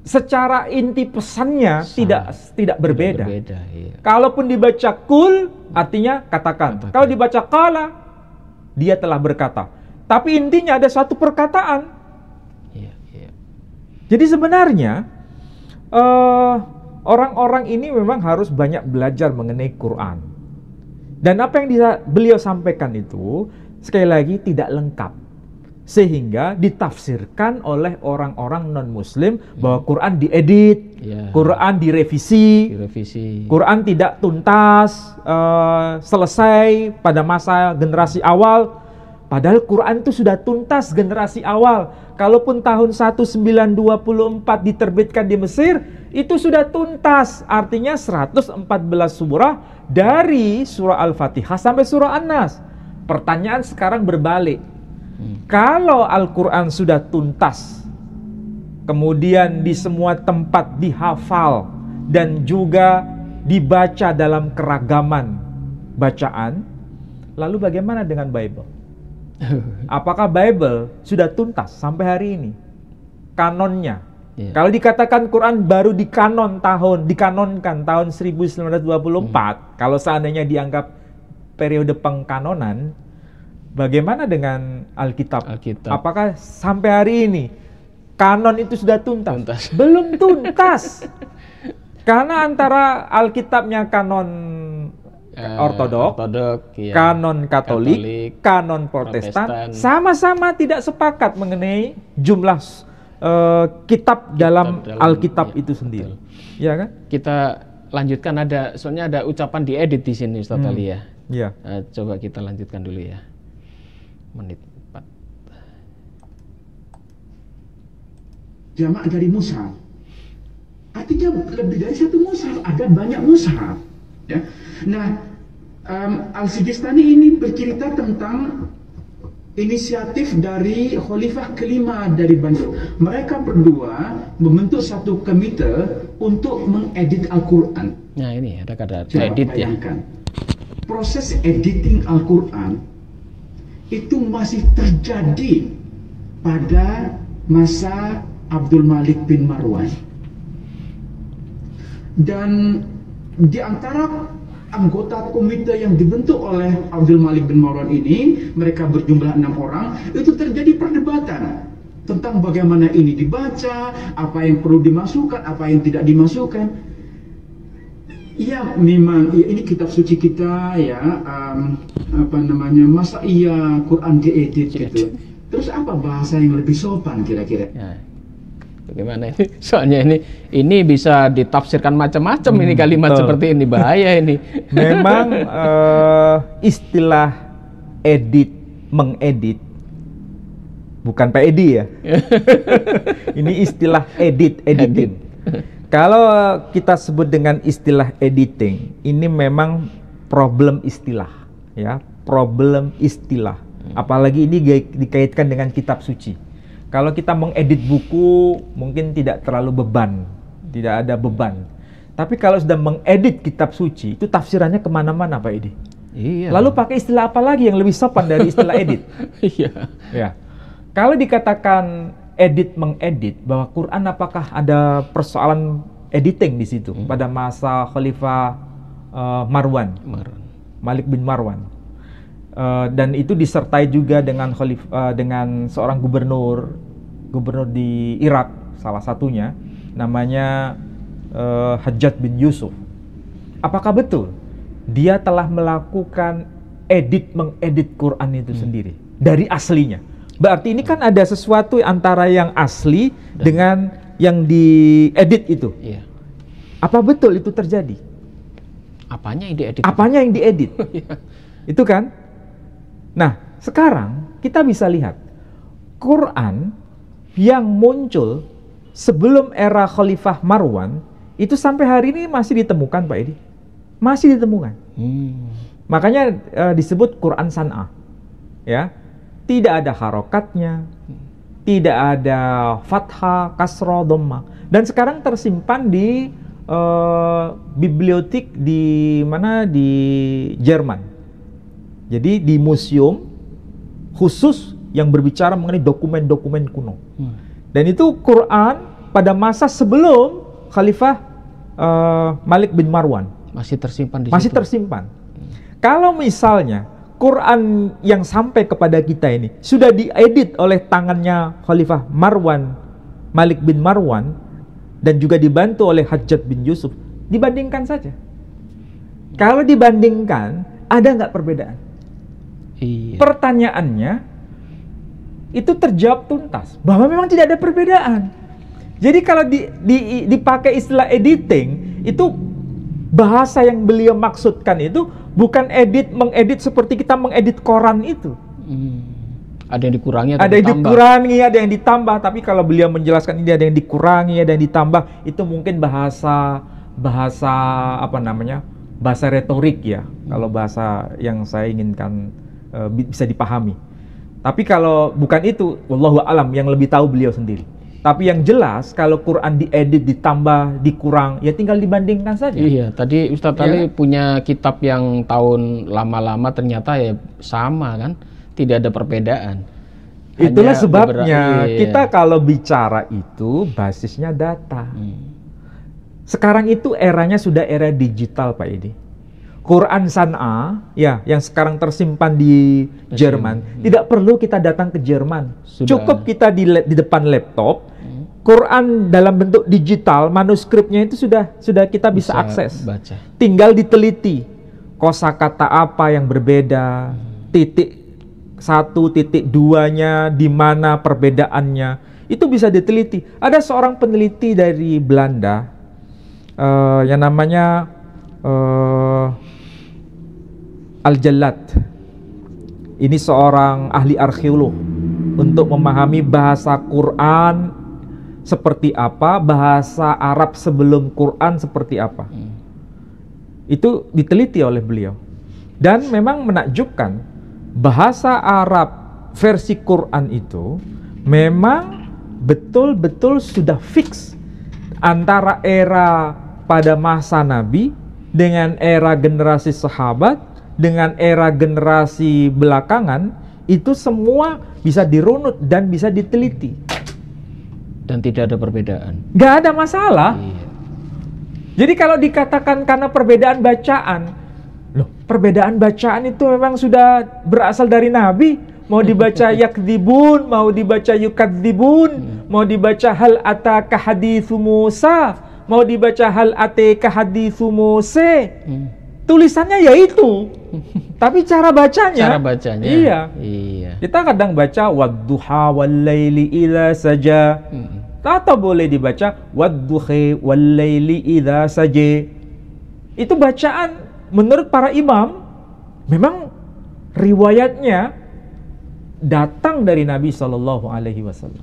Secara inti pesannya sama. tidak tidak berbeda. Tidak berbeda iya. Kalaupun dibaca kul artinya katakan. katakan. Kalau dibaca kala dia telah berkata. Tapi intinya ada satu perkataan. Iya, iya. Jadi sebenarnya orang eh, orang-orang ini memang harus banyak belajar mengenai Quran. Dan apa yang beliau sampaikan itu, sekali lagi, tidak lengkap sehingga ditafsirkan oleh orang-orang non-muslim hmm. bahwa Quran diedit, yeah. Quran direvisi, direvisi, Quran tidak tuntas uh, selesai pada masa generasi awal. Padahal Quran itu sudah tuntas generasi awal. Kalaupun tahun 1924 diterbitkan di Mesir, itu sudah tuntas. Artinya 114 surah dari surah Al-Fatihah sampai surah An-Nas. Pertanyaan sekarang berbalik kalau Al-Quran sudah tuntas, kemudian di semua tempat dihafal dan juga dibaca dalam keragaman bacaan, lalu bagaimana dengan Bible? Apakah Bible sudah tuntas sampai hari ini? Kanonnya. Yeah. Kalau dikatakan Quran baru dikanon tahun, dikanonkan tahun 1924, mm. kalau seandainya dianggap periode pengkanonan, Bagaimana dengan Alkitab? Alkitab. Apakah sampai hari ini kanon itu sudah tuntas? tuntas. Belum tuntas. Karena antara Alkitabnya kanon eh, Ortodok, Ortodok iya. kanon Katolik, Katolik kanon Protestan, sama-sama tidak sepakat mengenai jumlah uh, kitab, kitab dalam, dalam iya, Alkitab iya, itu sendiri. Betul. Ya kan? Kita lanjutkan ada soalnya ada ucapan diedit di sini Ustaz hmm. Ali ya. Iya. Uh, coba kita lanjutkan dulu ya menit 4 jamak dari musaf, artinya lebih dari satu musaf ada banyak musaf, ya nah um, al sijistani ini bercerita tentang inisiatif dari khalifah kelima dari Bandung. Mereka berdua membentuk satu komite untuk mengedit Al-Quran. Nah ini ada kata edit ya. Proses editing Al-Quran itu masih terjadi pada masa Abdul Malik bin Marwan. Dan di antara anggota komite yang dibentuk oleh Abdul Malik bin Marwan ini, mereka berjumlah enam orang, itu terjadi perdebatan tentang bagaimana ini dibaca, apa yang perlu dimasukkan, apa yang tidak dimasukkan. Iya memang ya ini kitab suci kita ya um, apa namanya masa iya Quran diedit gitu. Terus apa bahasa yang lebih sopan kira-kira? Ya. Bagaimana ini? Soalnya ini ini bisa ditafsirkan macam-macam hmm, ini kalimat betul. seperti ini bahaya ini. Memang uh, istilah edit mengedit bukan Pak Edi ya. ini istilah edit editing. Edit. Kalau kita sebut dengan istilah editing, ini memang problem istilah, ya problem istilah. Hmm. Apalagi ini dikaitkan dengan kitab suci. Kalau kita mengedit buku, mungkin tidak terlalu beban, tidak ada beban. Tapi kalau sudah mengedit kitab suci, itu tafsirannya kemana-mana, Pak Edi. Iya. Lalu pakai istilah apa lagi yang lebih sopan dari istilah edit? iya. Ya. Kalau dikatakan edit mengedit bahwa Quran apakah ada persoalan editing di situ hmm. pada masa Khalifah uh, Marwan, Marwan Malik bin Marwan uh, dan itu disertai juga dengan Khalif uh, dengan seorang gubernur gubernur di Irak salah satunya namanya uh, Hajat bin Yusuf apakah betul dia telah melakukan edit mengedit Quran itu hmm. sendiri dari aslinya Berarti ini kan ada sesuatu antara yang asli Dan dengan yang diedit itu. Iya. Apa betul itu terjadi? Apanya yang diedit? Apanya yang diedit? Iya. itu kan? Nah, sekarang kita bisa lihat Quran yang muncul sebelum era Khalifah Marwan itu sampai hari ini masih ditemukan Pak Edi. Masih ditemukan. Hmm. Makanya uh, disebut Quran San'ah. Ya tidak ada harokatnya, tidak ada fathah, kasro, doma. Dan sekarang tersimpan di uh, eh, bibliotek di mana di Jerman. Jadi di museum khusus yang berbicara mengenai dokumen-dokumen kuno. Hmm. Dan itu Quran pada masa sebelum Khalifah uh, Malik bin Marwan masih tersimpan di Masih situ. tersimpan. Hmm. Kalau misalnya Quran yang sampai kepada kita ini sudah diedit oleh tangannya Khalifah Marwan Malik bin Marwan dan juga dibantu oleh Hajjat bin Yusuf dibandingkan saja kalau dibandingkan ada nggak perbedaan iya. pertanyaannya itu terjawab tuntas bahwa memang tidak ada perbedaan jadi kalau di, di, dipakai istilah editing itu bahasa yang beliau maksudkan itu bukan edit mengedit seperti kita mengedit koran itu. Hmm. Ada yang dikurangi atau ada ditambah. yang dikurangi, ada yang ditambah. Tapi kalau beliau menjelaskan ini ada yang dikurangi, ada yang ditambah, itu mungkin bahasa bahasa apa namanya bahasa retorik ya. Hmm. Kalau bahasa yang saya inginkan uh, bisa dipahami. Tapi kalau bukan itu, wallahu alam yang lebih tahu beliau sendiri. Tapi yang jelas kalau Quran diedit, ditambah, dikurang, ya tinggal dibandingkan saja. Iya, tadi Ustadz iya Ali ya. punya kitab yang tahun lama-lama ternyata ya sama kan, tidak ada perbedaan. Hanya Itulah sebabnya iya. kita kalau bicara itu basisnya data. Hmm. Sekarang itu eranya sudah era digital Pak Edi. Quran San'a ya yang sekarang tersimpan di Jerman. Tidak perlu kita datang ke Jerman. Sudah. Cukup kita di, di depan laptop, Quran dalam bentuk digital, manuskripnya itu sudah sudah kita bisa, bisa akses. Baca. Tinggal diteliti kosakata apa yang berbeda, titik satu, titik duanya, di mana perbedaannya. Itu bisa diteliti. Ada seorang peneliti dari Belanda uh, yang namanya uh, eh, al Jalat. Ini seorang ahli arkeolog untuk memahami bahasa Quran seperti apa, bahasa Arab sebelum Quran seperti apa. Hmm. Itu diteliti oleh beliau. Dan memang menakjubkan, bahasa Arab versi Quran itu memang betul-betul sudah fix antara era pada masa Nabi dengan era generasi sahabat dengan era generasi belakangan itu semua bisa dirunut dan bisa diteliti dan tidak ada perbedaan. Nggak ada masalah. Iya. Jadi kalau dikatakan karena perbedaan bacaan, loh perbedaan bacaan itu memang sudah berasal dari Nabi. Mau dibaca yakdibun, mau dibaca yukadibun, iya. mau dibaca hal ata Musa, mau dibaca hal ate Musa. Iya tulisannya ya itu. Tapi cara bacanya. Cara bacanya. Iya. Iya. Kita kadang baca wadduha walaili ila saja. Hmm. Atau boleh dibaca wadduhi walaili ila saja. Itu bacaan menurut para imam memang riwayatnya datang dari Nabi Shallallahu alaihi wasallam.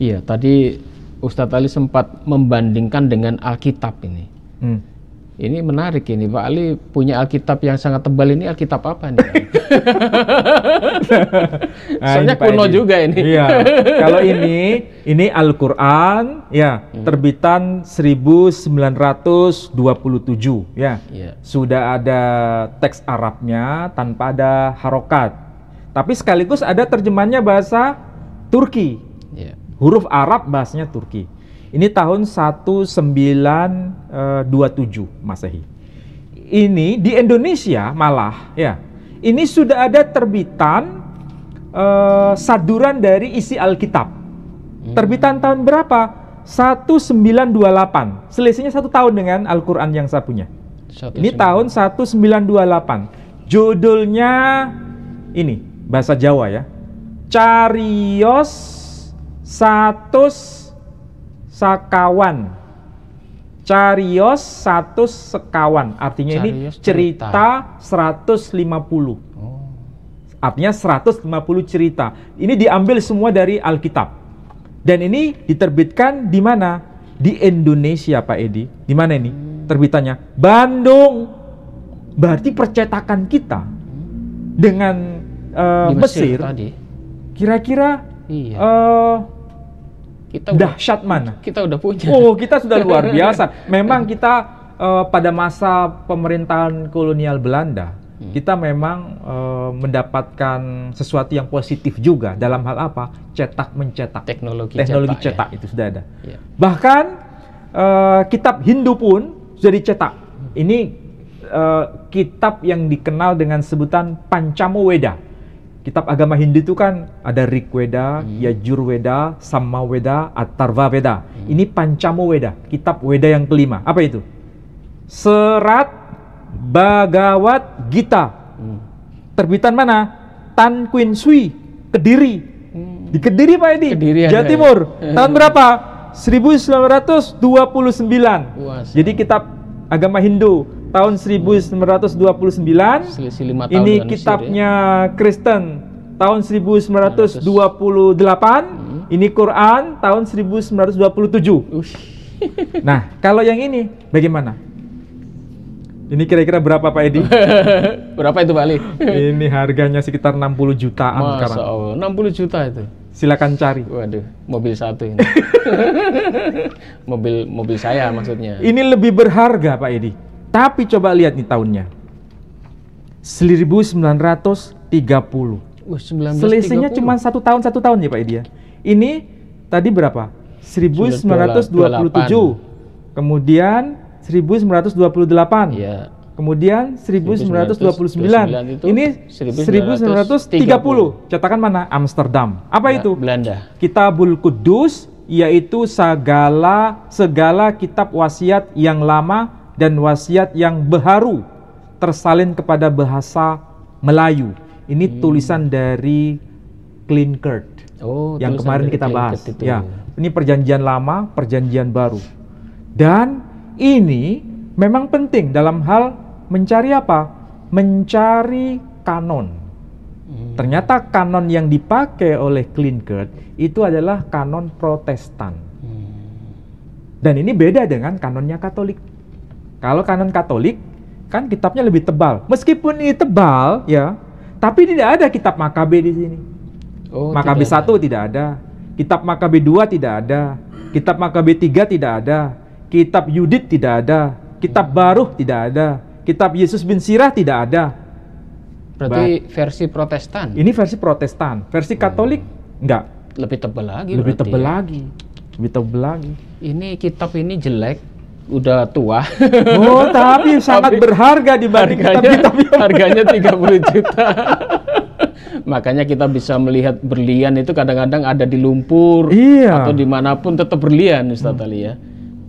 Iya, tadi Ustadz Ali sempat membandingkan dengan Alkitab ini. Hmm ini menarik ini Pak Ali punya Alkitab yang sangat tebal ini Alkitab apa nih? Nah, Soalnya kuno Edi. juga ini. Iya. Kalau ini ini Al-Qur'an ya, hmm. terbitan 1927 ya. ya. Sudah ada teks Arabnya tanpa ada harokat. Tapi sekaligus ada terjemahannya bahasa Turki. Ya. Huruf Arab bahasanya Turki. Ini tahun 1927 eh, Masehi. Ini di Indonesia malah ya. Ini sudah ada terbitan uh, saduran dari isi Alkitab. Hmm. Terbitan tahun berapa? 1928. Selisihnya satu tahun dengan Al-Quran yang saya punya. 19... Ini tahun 1928. Judulnya ini bahasa Jawa ya. Carios satu sakawan. Carios satu sekawan. Artinya Carios ini cerita, cerita 150. Oh. Artinya 150 cerita. Ini diambil semua dari Alkitab. Dan ini diterbitkan di mana? Di Indonesia, Pak Edi. Di mana ini terbitannya? Bandung. Berarti percetakan kita dengan uh, Mesir, Mesir kira-kira iya. uh, kita dahsyat udah, mana? Kita udah punya. Oh, kita sudah luar biasa. Memang kita uh, pada masa pemerintahan kolonial Belanda, hmm. kita memang uh, mendapatkan sesuatu yang positif juga dalam hal apa? Cetak mencetak. Teknologi, Teknologi cetak, cetak ya. itu sudah ada. Ya. Bahkan uh, kitab Hindu pun sudah dicetak. Hmm. Ini uh, kitab yang dikenal dengan sebutan Pancamo Weda kitab agama Hindu itu kan ada Rigveda, hmm. Yajurveda, Samaveda, Hmm. Ini Pancamo Weda, kitab Weda yang kelima. Apa itu? Serat Bhagavad Gita. Hmm. Terbitan mana? Tan Kuin Sui, Kediri. Hmm. Di Kediri Pak Edi, Kediri Jawa ya. Timur. Ya. Tahun berapa? 1929. Wah, Jadi kitab agama Hindu tahun 1929. tahun ini ya. kitabnya Kristen tahun 1928. Hmm. Ini Quran tahun 1927. Ush. nah, kalau yang ini bagaimana? Ini kira-kira berapa Pak Edi? berapa itu Bali? ini harganya sekitar 60 jutaan Masa sekarang. Allah, 60 juta itu. Silakan cari. Waduh, mobil satu ini. mobil mobil saya maksudnya. Ini lebih berharga Pak Edi tapi coba lihat nih tahunnya. 1930. Uh, 1930. Selisihnya cuma satu tahun satu tahun ya Pak Idia. Ya? Ini tadi berapa? 1927. Kemudian 1928. Iya. Kemudian 1929. ini 1930. Catatan Cetakan mana? Amsterdam. Apa iya, itu? Belanda. Kitabul Kudus yaitu segala segala kitab wasiat yang lama dan wasiat yang baharu tersalin kepada bahasa Melayu. Ini hmm. tulisan dari Klinkert oh, yang kemarin kita bahas. Itu. Ya, ini perjanjian lama, perjanjian baru. Dan ini memang penting dalam hal mencari apa? Mencari kanon. Hmm. Ternyata kanon yang dipakai oleh Klinkert itu adalah kanon Protestan. Hmm. Dan ini beda dengan kanonnya Katolik. Kalau kanon Katolik kan kitabnya lebih tebal. Meskipun ini tebal ya, tapi tidak ada kitab Makabe di sini. Oh, Makabe tidak 1 ada. tidak ada. Kitab Makabe 2 tidak ada. Kitab Makabe 3 tidak ada. Kitab Yudit tidak ada. Kitab Baruh tidak ada. Kitab Yesus bin Sirah tidak ada. Berarti But, versi Protestan. Ini versi Protestan. Versi oh. Katolik enggak. Lebih tebal lagi. Lebih tebal ya. lagi. Lebih tebal lagi. Ini kitab ini jelek udah tua. Oh, tapi sangat tapi, berharga di kitab-kitab harganya 30 juta. Makanya kita bisa melihat berlian itu kadang-kadang ada di lumpur iya. atau dimanapun tetap berlian, Ustaz hmm. Ali ya.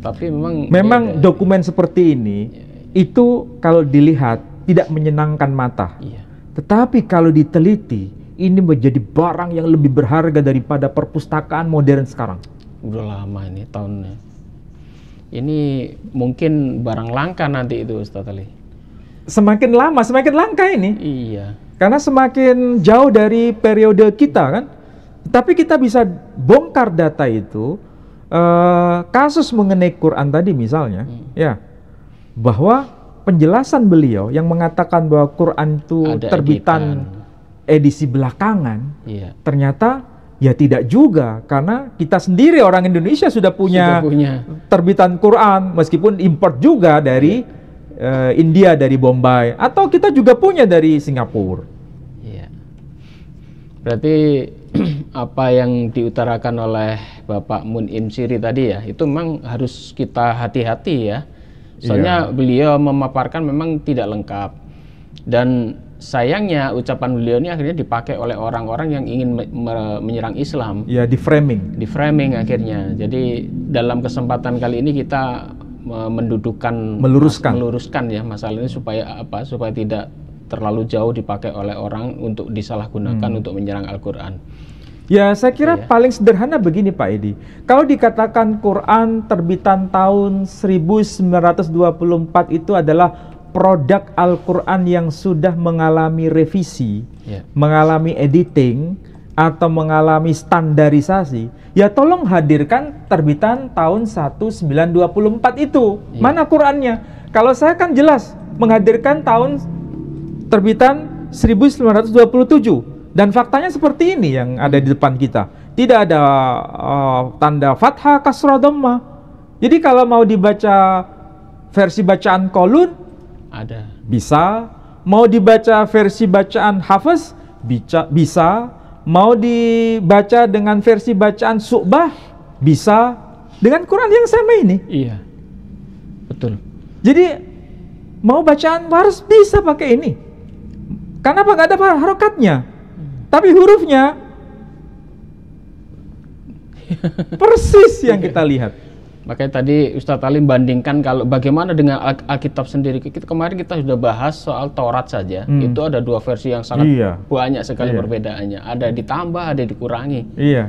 Tapi memang memang beda. dokumen seperti ini ya. itu kalau dilihat tidak menyenangkan mata. Iya. Tetapi kalau diteliti ini menjadi barang yang lebih berharga daripada perpustakaan modern sekarang. Udah lama ini tahunnya ini mungkin barang langka nanti itu Ustaz Ali. Semakin lama semakin langka ini. Iya. Karena semakin jauh dari periode kita kan. Tapi kita bisa bongkar data itu uh, kasus mengenai Quran tadi misalnya hmm. ya bahwa penjelasan beliau yang mengatakan bahwa Quran itu Ada terbitan edisi belakangan iya. ternyata Ya tidak juga, karena kita sendiri orang Indonesia sudah punya, sudah punya. terbitan Quran, meskipun import juga dari ya. uh, India, dari Bombay, atau kita juga punya dari Singapura. Iya. Berarti apa yang diutarakan oleh Bapak Mun Im Siri tadi ya, itu memang harus kita hati-hati ya. Soalnya ya. beliau memaparkan memang tidak lengkap. Dan sayangnya ucapan beliau ini akhirnya dipakai oleh orang-orang yang ingin me me menyerang Islam. Ya, di framing. Di framing akhirnya. Jadi dalam kesempatan kali ini kita mendudukan meluruskan meluruskan ya masalah ini supaya apa supaya tidak terlalu jauh dipakai oleh orang untuk disalahgunakan hmm. untuk menyerang Al-Qur'an. Ya, saya kira ya. paling sederhana begini Pak Edi. Kalau dikatakan Quran terbitan tahun 1924 itu adalah produk Al-Quran yang sudah mengalami revisi, yeah. mengalami editing, atau mengalami standarisasi, ya tolong hadirkan terbitan tahun 1924 itu. Yeah. Mana Qurannya? Kalau saya kan jelas menghadirkan tahun terbitan 1927 dan faktanya seperti ini yang ada di depan kita. Tidak ada uh, tanda fathah kasra dhamma. Jadi kalau mau dibaca versi bacaan kolun ada. Bisa mau dibaca versi bacaan Hafiz, bisa, bisa mau dibaca dengan versi bacaan Su'bah, bisa dengan Quran yang sama ini. Iya. Betul. Jadi mau bacaan harus bisa pakai ini. Karena apa nggak ada harokatnya, hmm. tapi hurufnya persis yang kita lihat. Makanya tadi Ustadz Ali bandingkan kalau bagaimana dengan Alkitab sendiri. Kita kemarin kita sudah bahas soal Taurat saja. Hmm. Itu ada dua versi yang sangat iya. banyak sekali iya. perbedaannya. Ada ditambah, ada dikurangi. Iya.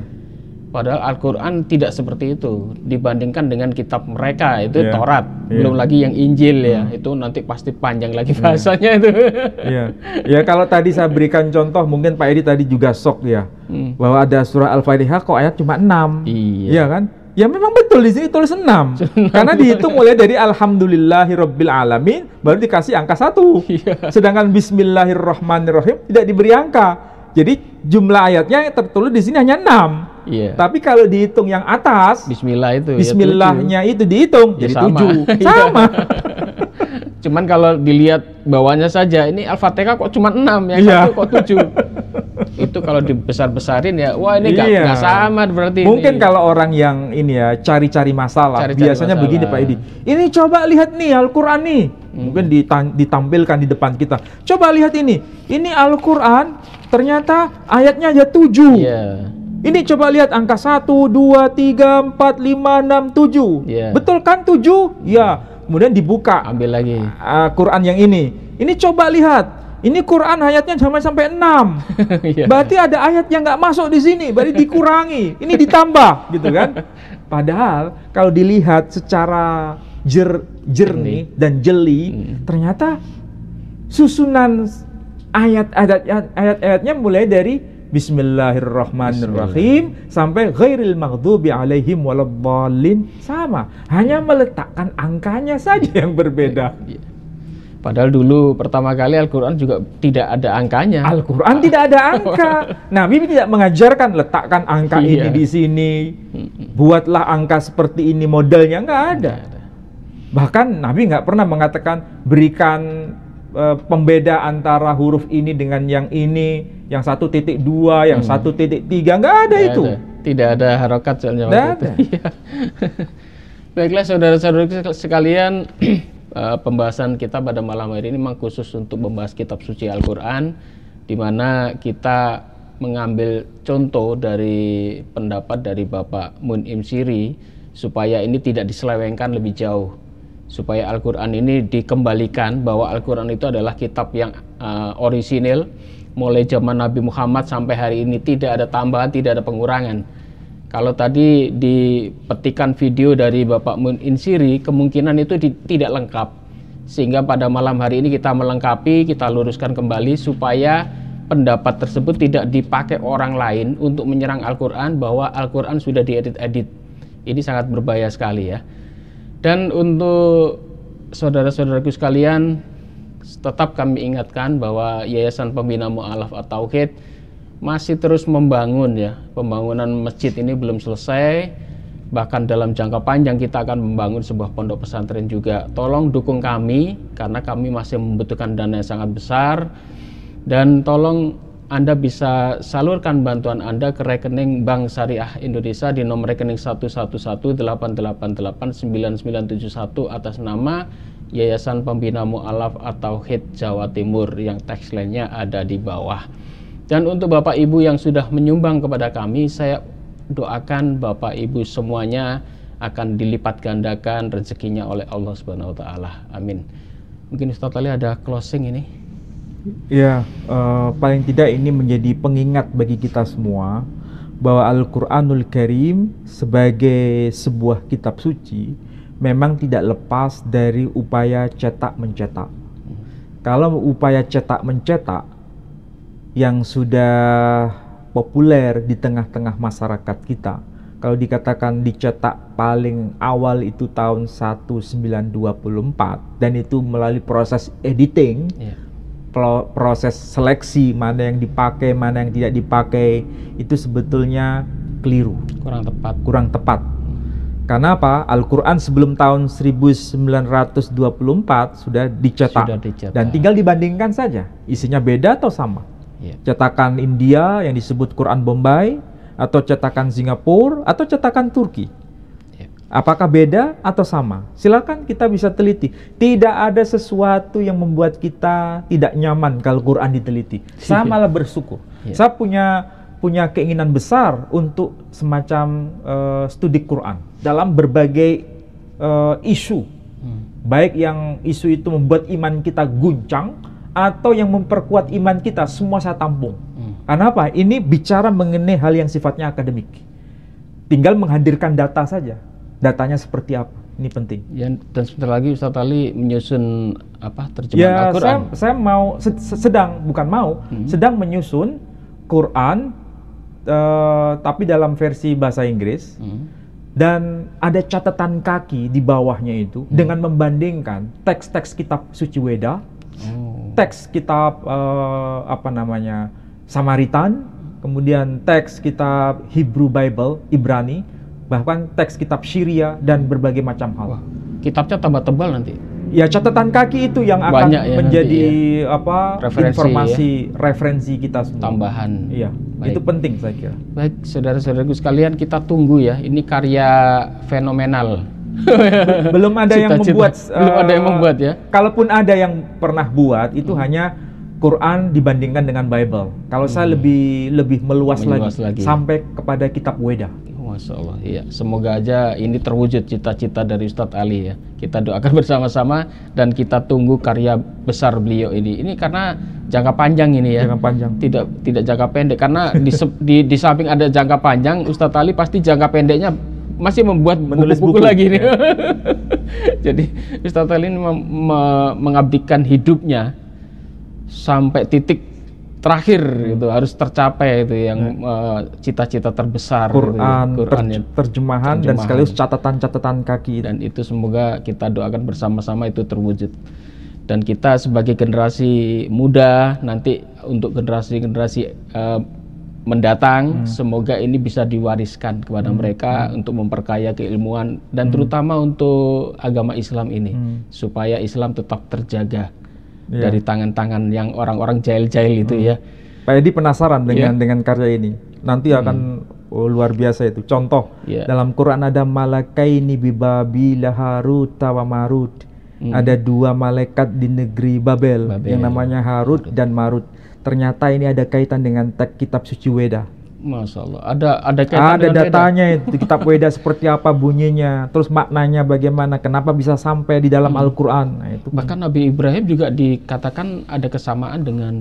Padahal Al-Qur'an tidak seperti itu. Dibandingkan dengan kitab mereka itu yeah. Taurat, yeah. belum lagi yang Injil ya. Hmm. Itu nanti pasti panjang lagi iya. bahasanya yeah. itu. Iya. yeah. Ya kalau tadi saya berikan contoh mungkin Pak Edi tadi juga sok ya. Hmm. Bahwa ada surah Al-Fatihah kok ayat cuma 6. Iya. Iya kan? Ya memang betul di sini tulis 6. Karena dihitung mulai dari alhamdulillahirabbil alamin baru dikasih angka 1. Iya. Sedangkan bismillahirrahmanirrahim tidak diberi angka. Jadi jumlah ayatnya yang tertulis di sini hanya 6. Iya. Tapi kalau dihitung yang atas bismillah itu ya, bismillahnya ya itu dihitung ya jadi sama. 7. Iya. Sama. cuman kalau dilihat bawahnya saja ini Al-Fatihah kok cuma 6 yang yeah. satu kok 7 itu kalau dibesar-besarin ya wah ini nggak yeah. sama berarti mungkin ini. kalau orang yang ini ya cari-cari masalah cari -cari biasanya masalah. begini Pak Edi ini coba lihat nih Al-Quran nih hmm. mungkin ditampilkan di depan kita coba lihat ini ini Al-Quran ternyata ayatnya aja 7 iya yeah. Ini coba lihat angka 1, 2, 3, 4, 5, 6, 7. Yeah. Betul kan 7? Ya. Yeah kemudian dibuka ambil lagi uh, Quran yang ini ini coba lihat ini Quran ayatnya sampai sampai enam. yeah. berarti ada ayat yang nggak masuk di sini berarti dikurangi ini ditambah gitu kan padahal kalau dilihat secara jer jernih dan jeli hmm. ternyata susunan ayat-ayatnya mulai dari Bismillahirrahmanirrahim sampai ghairil maghdubi alaihim waladhdallin sama. Hanya meletakkan angkanya saja yang berbeda. Iya. Padahal dulu pertama kali Al-Quran juga tidak ada angkanya. Al-Quran tidak ada angka. Nabi tidak mengajarkan letakkan angka iya. ini di sini, buatlah angka seperti ini modelnya nggak ada. Bahkan Nabi nggak pernah mengatakan berikan Eh, pembeda antara huruf ini dengan yang ini, yang satu titik dua, yang hmm. satu titik tiga, nggak ada itu. Ada. Tidak ada harokat soalnya waktu ada. itu. Iya. Baiklah saudara saudara sekalian, eh, pembahasan kita pada malam hari ini memang khusus untuk membahas kitab suci Al-Quran, di mana kita mengambil contoh dari pendapat dari Bapak Mun Imsiri supaya ini tidak diselewengkan lebih jauh supaya Al-Quran ini dikembalikan bahwa Al-Quran itu adalah kitab yang uh, orisinil mulai zaman Nabi Muhammad sampai hari ini tidak ada tambahan tidak ada pengurangan kalau tadi di petikan video dari Bapak Mun Insiri kemungkinan itu di, tidak lengkap sehingga pada malam hari ini kita melengkapi kita luruskan kembali supaya pendapat tersebut tidak dipakai orang lain untuk menyerang Al-Quran bahwa Al-Quran sudah diedit-edit ini sangat berbahaya sekali ya dan untuk saudara-saudaraku sekalian, tetap kami ingatkan bahwa Yayasan Pembina Mu'alaf atau Tauhid masih terus membangun ya. Pembangunan masjid ini belum selesai, bahkan dalam jangka panjang kita akan membangun sebuah pondok pesantren juga. Tolong dukung kami karena kami masih membutuhkan dana yang sangat besar dan tolong anda bisa salurkan bantuan Anda ke rekening Bank Syariah Indonesia di nomor rekening 1118888971 atas nama Yayasan Pembina Mu'alaf atau HIT Jawa Timur yang teks lainnya ada di bawah. Dan untuk Bapak Ibu yang sudah menyumbang kepada kami, saya doakan Bapak Ibu semuanya akan dilipat gandakan rezekinya oleh Allah Subhanahu wa taala. Amin. Mungkin Ustaz Ali ada closing ini. Ya, uh, paling tidak ini menjadi pengingat bagi kita semua bahwa Al-Qur'anul Karim sebagai sebuah kitab suci memang tidak lepas dari upaya cetak mencetak. Kalau upaya cetak mencetak yang sudah populer di tengah-tengah masyarakat kita, kalau dikatakan dicetak paling awal itu tahun 1924 dan itu melalui proses editing yeah proses seleksi mana yang dipakai, mana yang tidak dipakai itu sebetulnya keliru. Kurang tepat. Kurang tepat. Karena apa? Al-Qur'an sebelum tahun 1924 sudah dicetak, sudah dicetak dan tinggal dibandingkan saja isinya beda atau sama. ya. Cetakan India yang disebut Quran Bombay atau cetakan Singapura atau cetakan Turki Apakah beda atau sama? Silakan kita bisa teliti. Tidak ada sesuatu yang membuat kita tidak nyaman kalau Quran diteliti. Iya. Saya malah bersyukur. Yeah. Saya punya punya keinginan besar untuk semacam uh, studi Quran dalam berbagai uh, isu. Hmm. Baik yang isu itu membuat iman kita guncang atau yang memperkuat iman kita, semua saya tampung. Hmm. Karena apa? Ini bicara mengenai hal yang sifatnya akademik. Tinggal menghadirkan data saja datanya seperti apa. Ini penting. Ya, dan sebentar lagi Ustaz Ali menyusun apa terjemahan ya, Al-Qur'an. Saya, saya mau sedang bukan mau, hmm. sedang menyusun Quran uh, tapi dalam versi bahasa Inggris. Hmm. Dan ada catatan kaki di bawahnya itu hmm. dengan membandingkan teks-teks kitab suci Weda, oh. teks kitab uh, apa namanya Samaritan, kemudian teks kitab Hebrew Bible, Ibrani, bahkan teks kitab Syria dan berbagai macam hal. Wah, kitabnya tambah tebal nanti. Ya catatan kaki itu yang akan Banyak ya menjadi nanti, ya. apa referensi, informasi ya. referensi kita semua. Tambahan. Iya, Baik. itu penting saya kira. Baik, saudara-saudaraku sekalian kita tunggu ya. Ini karya fenomenal. belum ada Cita -cita. yang membuat. Belum uh, ada yang eh, membuat ya. Kalaupun ada yang pernah buat itu hmm. hanya Quran dibandingkan dengan Bible. Kalau hmm. saya lebih lebih meluas, meluas lagi, lagi sampai kepada kitab Weda. Masya Allah. Iya, semoga aja ini terwujud cita-cita dari Ustadz Ali ya. Kita doakan bersama-sama dan kita tunggu karya besar beliau ini. Ini karena jangka panjang ini ya. Jangka panjang. Tidak tidak jangka pendek karena di, di, di samping ada jangka panjang, Ustadz Ali pasti jangka pendeknya masih membuat menulis buku, -buku, buku lagi nih. Iya. Jadi Ustadz Ali ini mengabdikan hidupnya sampai titik terakhir hmm. gitu harus tercapai itu yang ya. eh, cita-cita hmm. terbesar Quran, gitu, Quran ter terjemahan, ya. terjemahan dan sekaligus catatan-catatan kaki dan itu semoga kita doakan bersama-sama itu terwujud dan kita sebagai generasi muda nanti untuk generasi-generasi eh, mendatang hmm. semoga ini bisa diwariskan kepada hmm. mereka hmm. untuk memperkaya keilmuan dan hmm. terutama untuk agama Islam ini hmm. supaya Islam tetap terjaga yeah. dari tangan-tangan yang orang-orang jahil-jahil itu hmm. ya. Pak Edi penasaran iya. dengan yeah. dengan karya ini. Nanti hmm. akan oh, luar biasa itu. Contoh yeah. dalam Quran ada ini, bibabi laharut wa marut. Hmm. Ada dua malaikat di negeri Babel, Babel yang namanya Harut dan Marut. Ternyata ini ada kaitan dengan teks kitab suci Weda. Masya Allah. Ada ada ada datanya itu kitab Weda seperti apa bunyinya, terus maknanya bagaimana, kenapa bisa sampai di dalam hmm. Al-Qur'an. Nah, itu kan. Bahkan Nabi Ibrahim juga dikatakan ada kesamaan dengan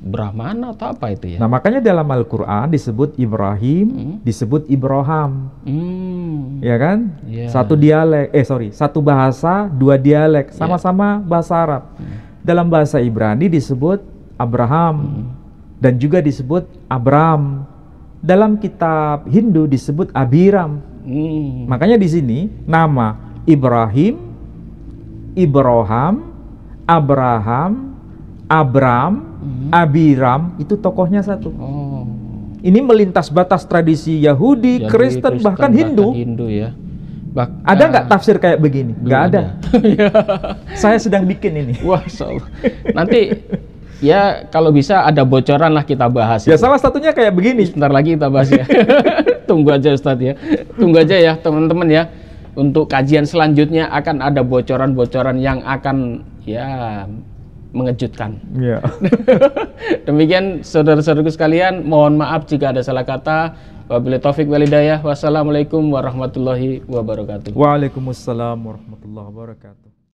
Brahman atau apa itu ya? Nah, makanya dalam Al-Qur'an disebut Ibrahim, hmm. disebut Ibrahim Hmm. Ya kan? Yeah. Satu dialek, eh sorry, satu bahasa, dua dialek, ya. sama-sama yeah. bahasa Arab. Hmm. Dalam bahasa Ibrani disebut Abraham. Hmm. Dan juga disebut Abram dalam kitab Hindu disebut Abiram. Hmm. Makanya di sini nama Ibrahim, Ibraham, Abraham, Abram, hmm. Abiram itu tokohnya satu. Oh. Ini melintas batas tradisi Yahudi, Yahudi Kristen, Kristen bahkan, bahkan Hindu. Hindu ya. Bak ada nggak ah. tafsir kayak begini? Nggak ada. ada. Ya. Saya sedang bikin ini. Wah, so, nanti ya kalau bisa ada bocoran lah kita bahas. Ya itu. salah satunya kayak begini. Sebentar lagi kita bahas ya. Tunggu aja Ustadz ya. Tunggu aja ya teman-teman ya. Untuk kajian selanjutnya akan ada bocoran-bocoran yang akan ya mengejutkan. Ya. Demikian saudara saudara sekalian, mohon maaf jika ada salah kata. Wabillahi taufik walidayah. Wassalamualaikum warahmatullahi wabarakatuh. Waalaikumsalam warahmatullahi wabarakatuh.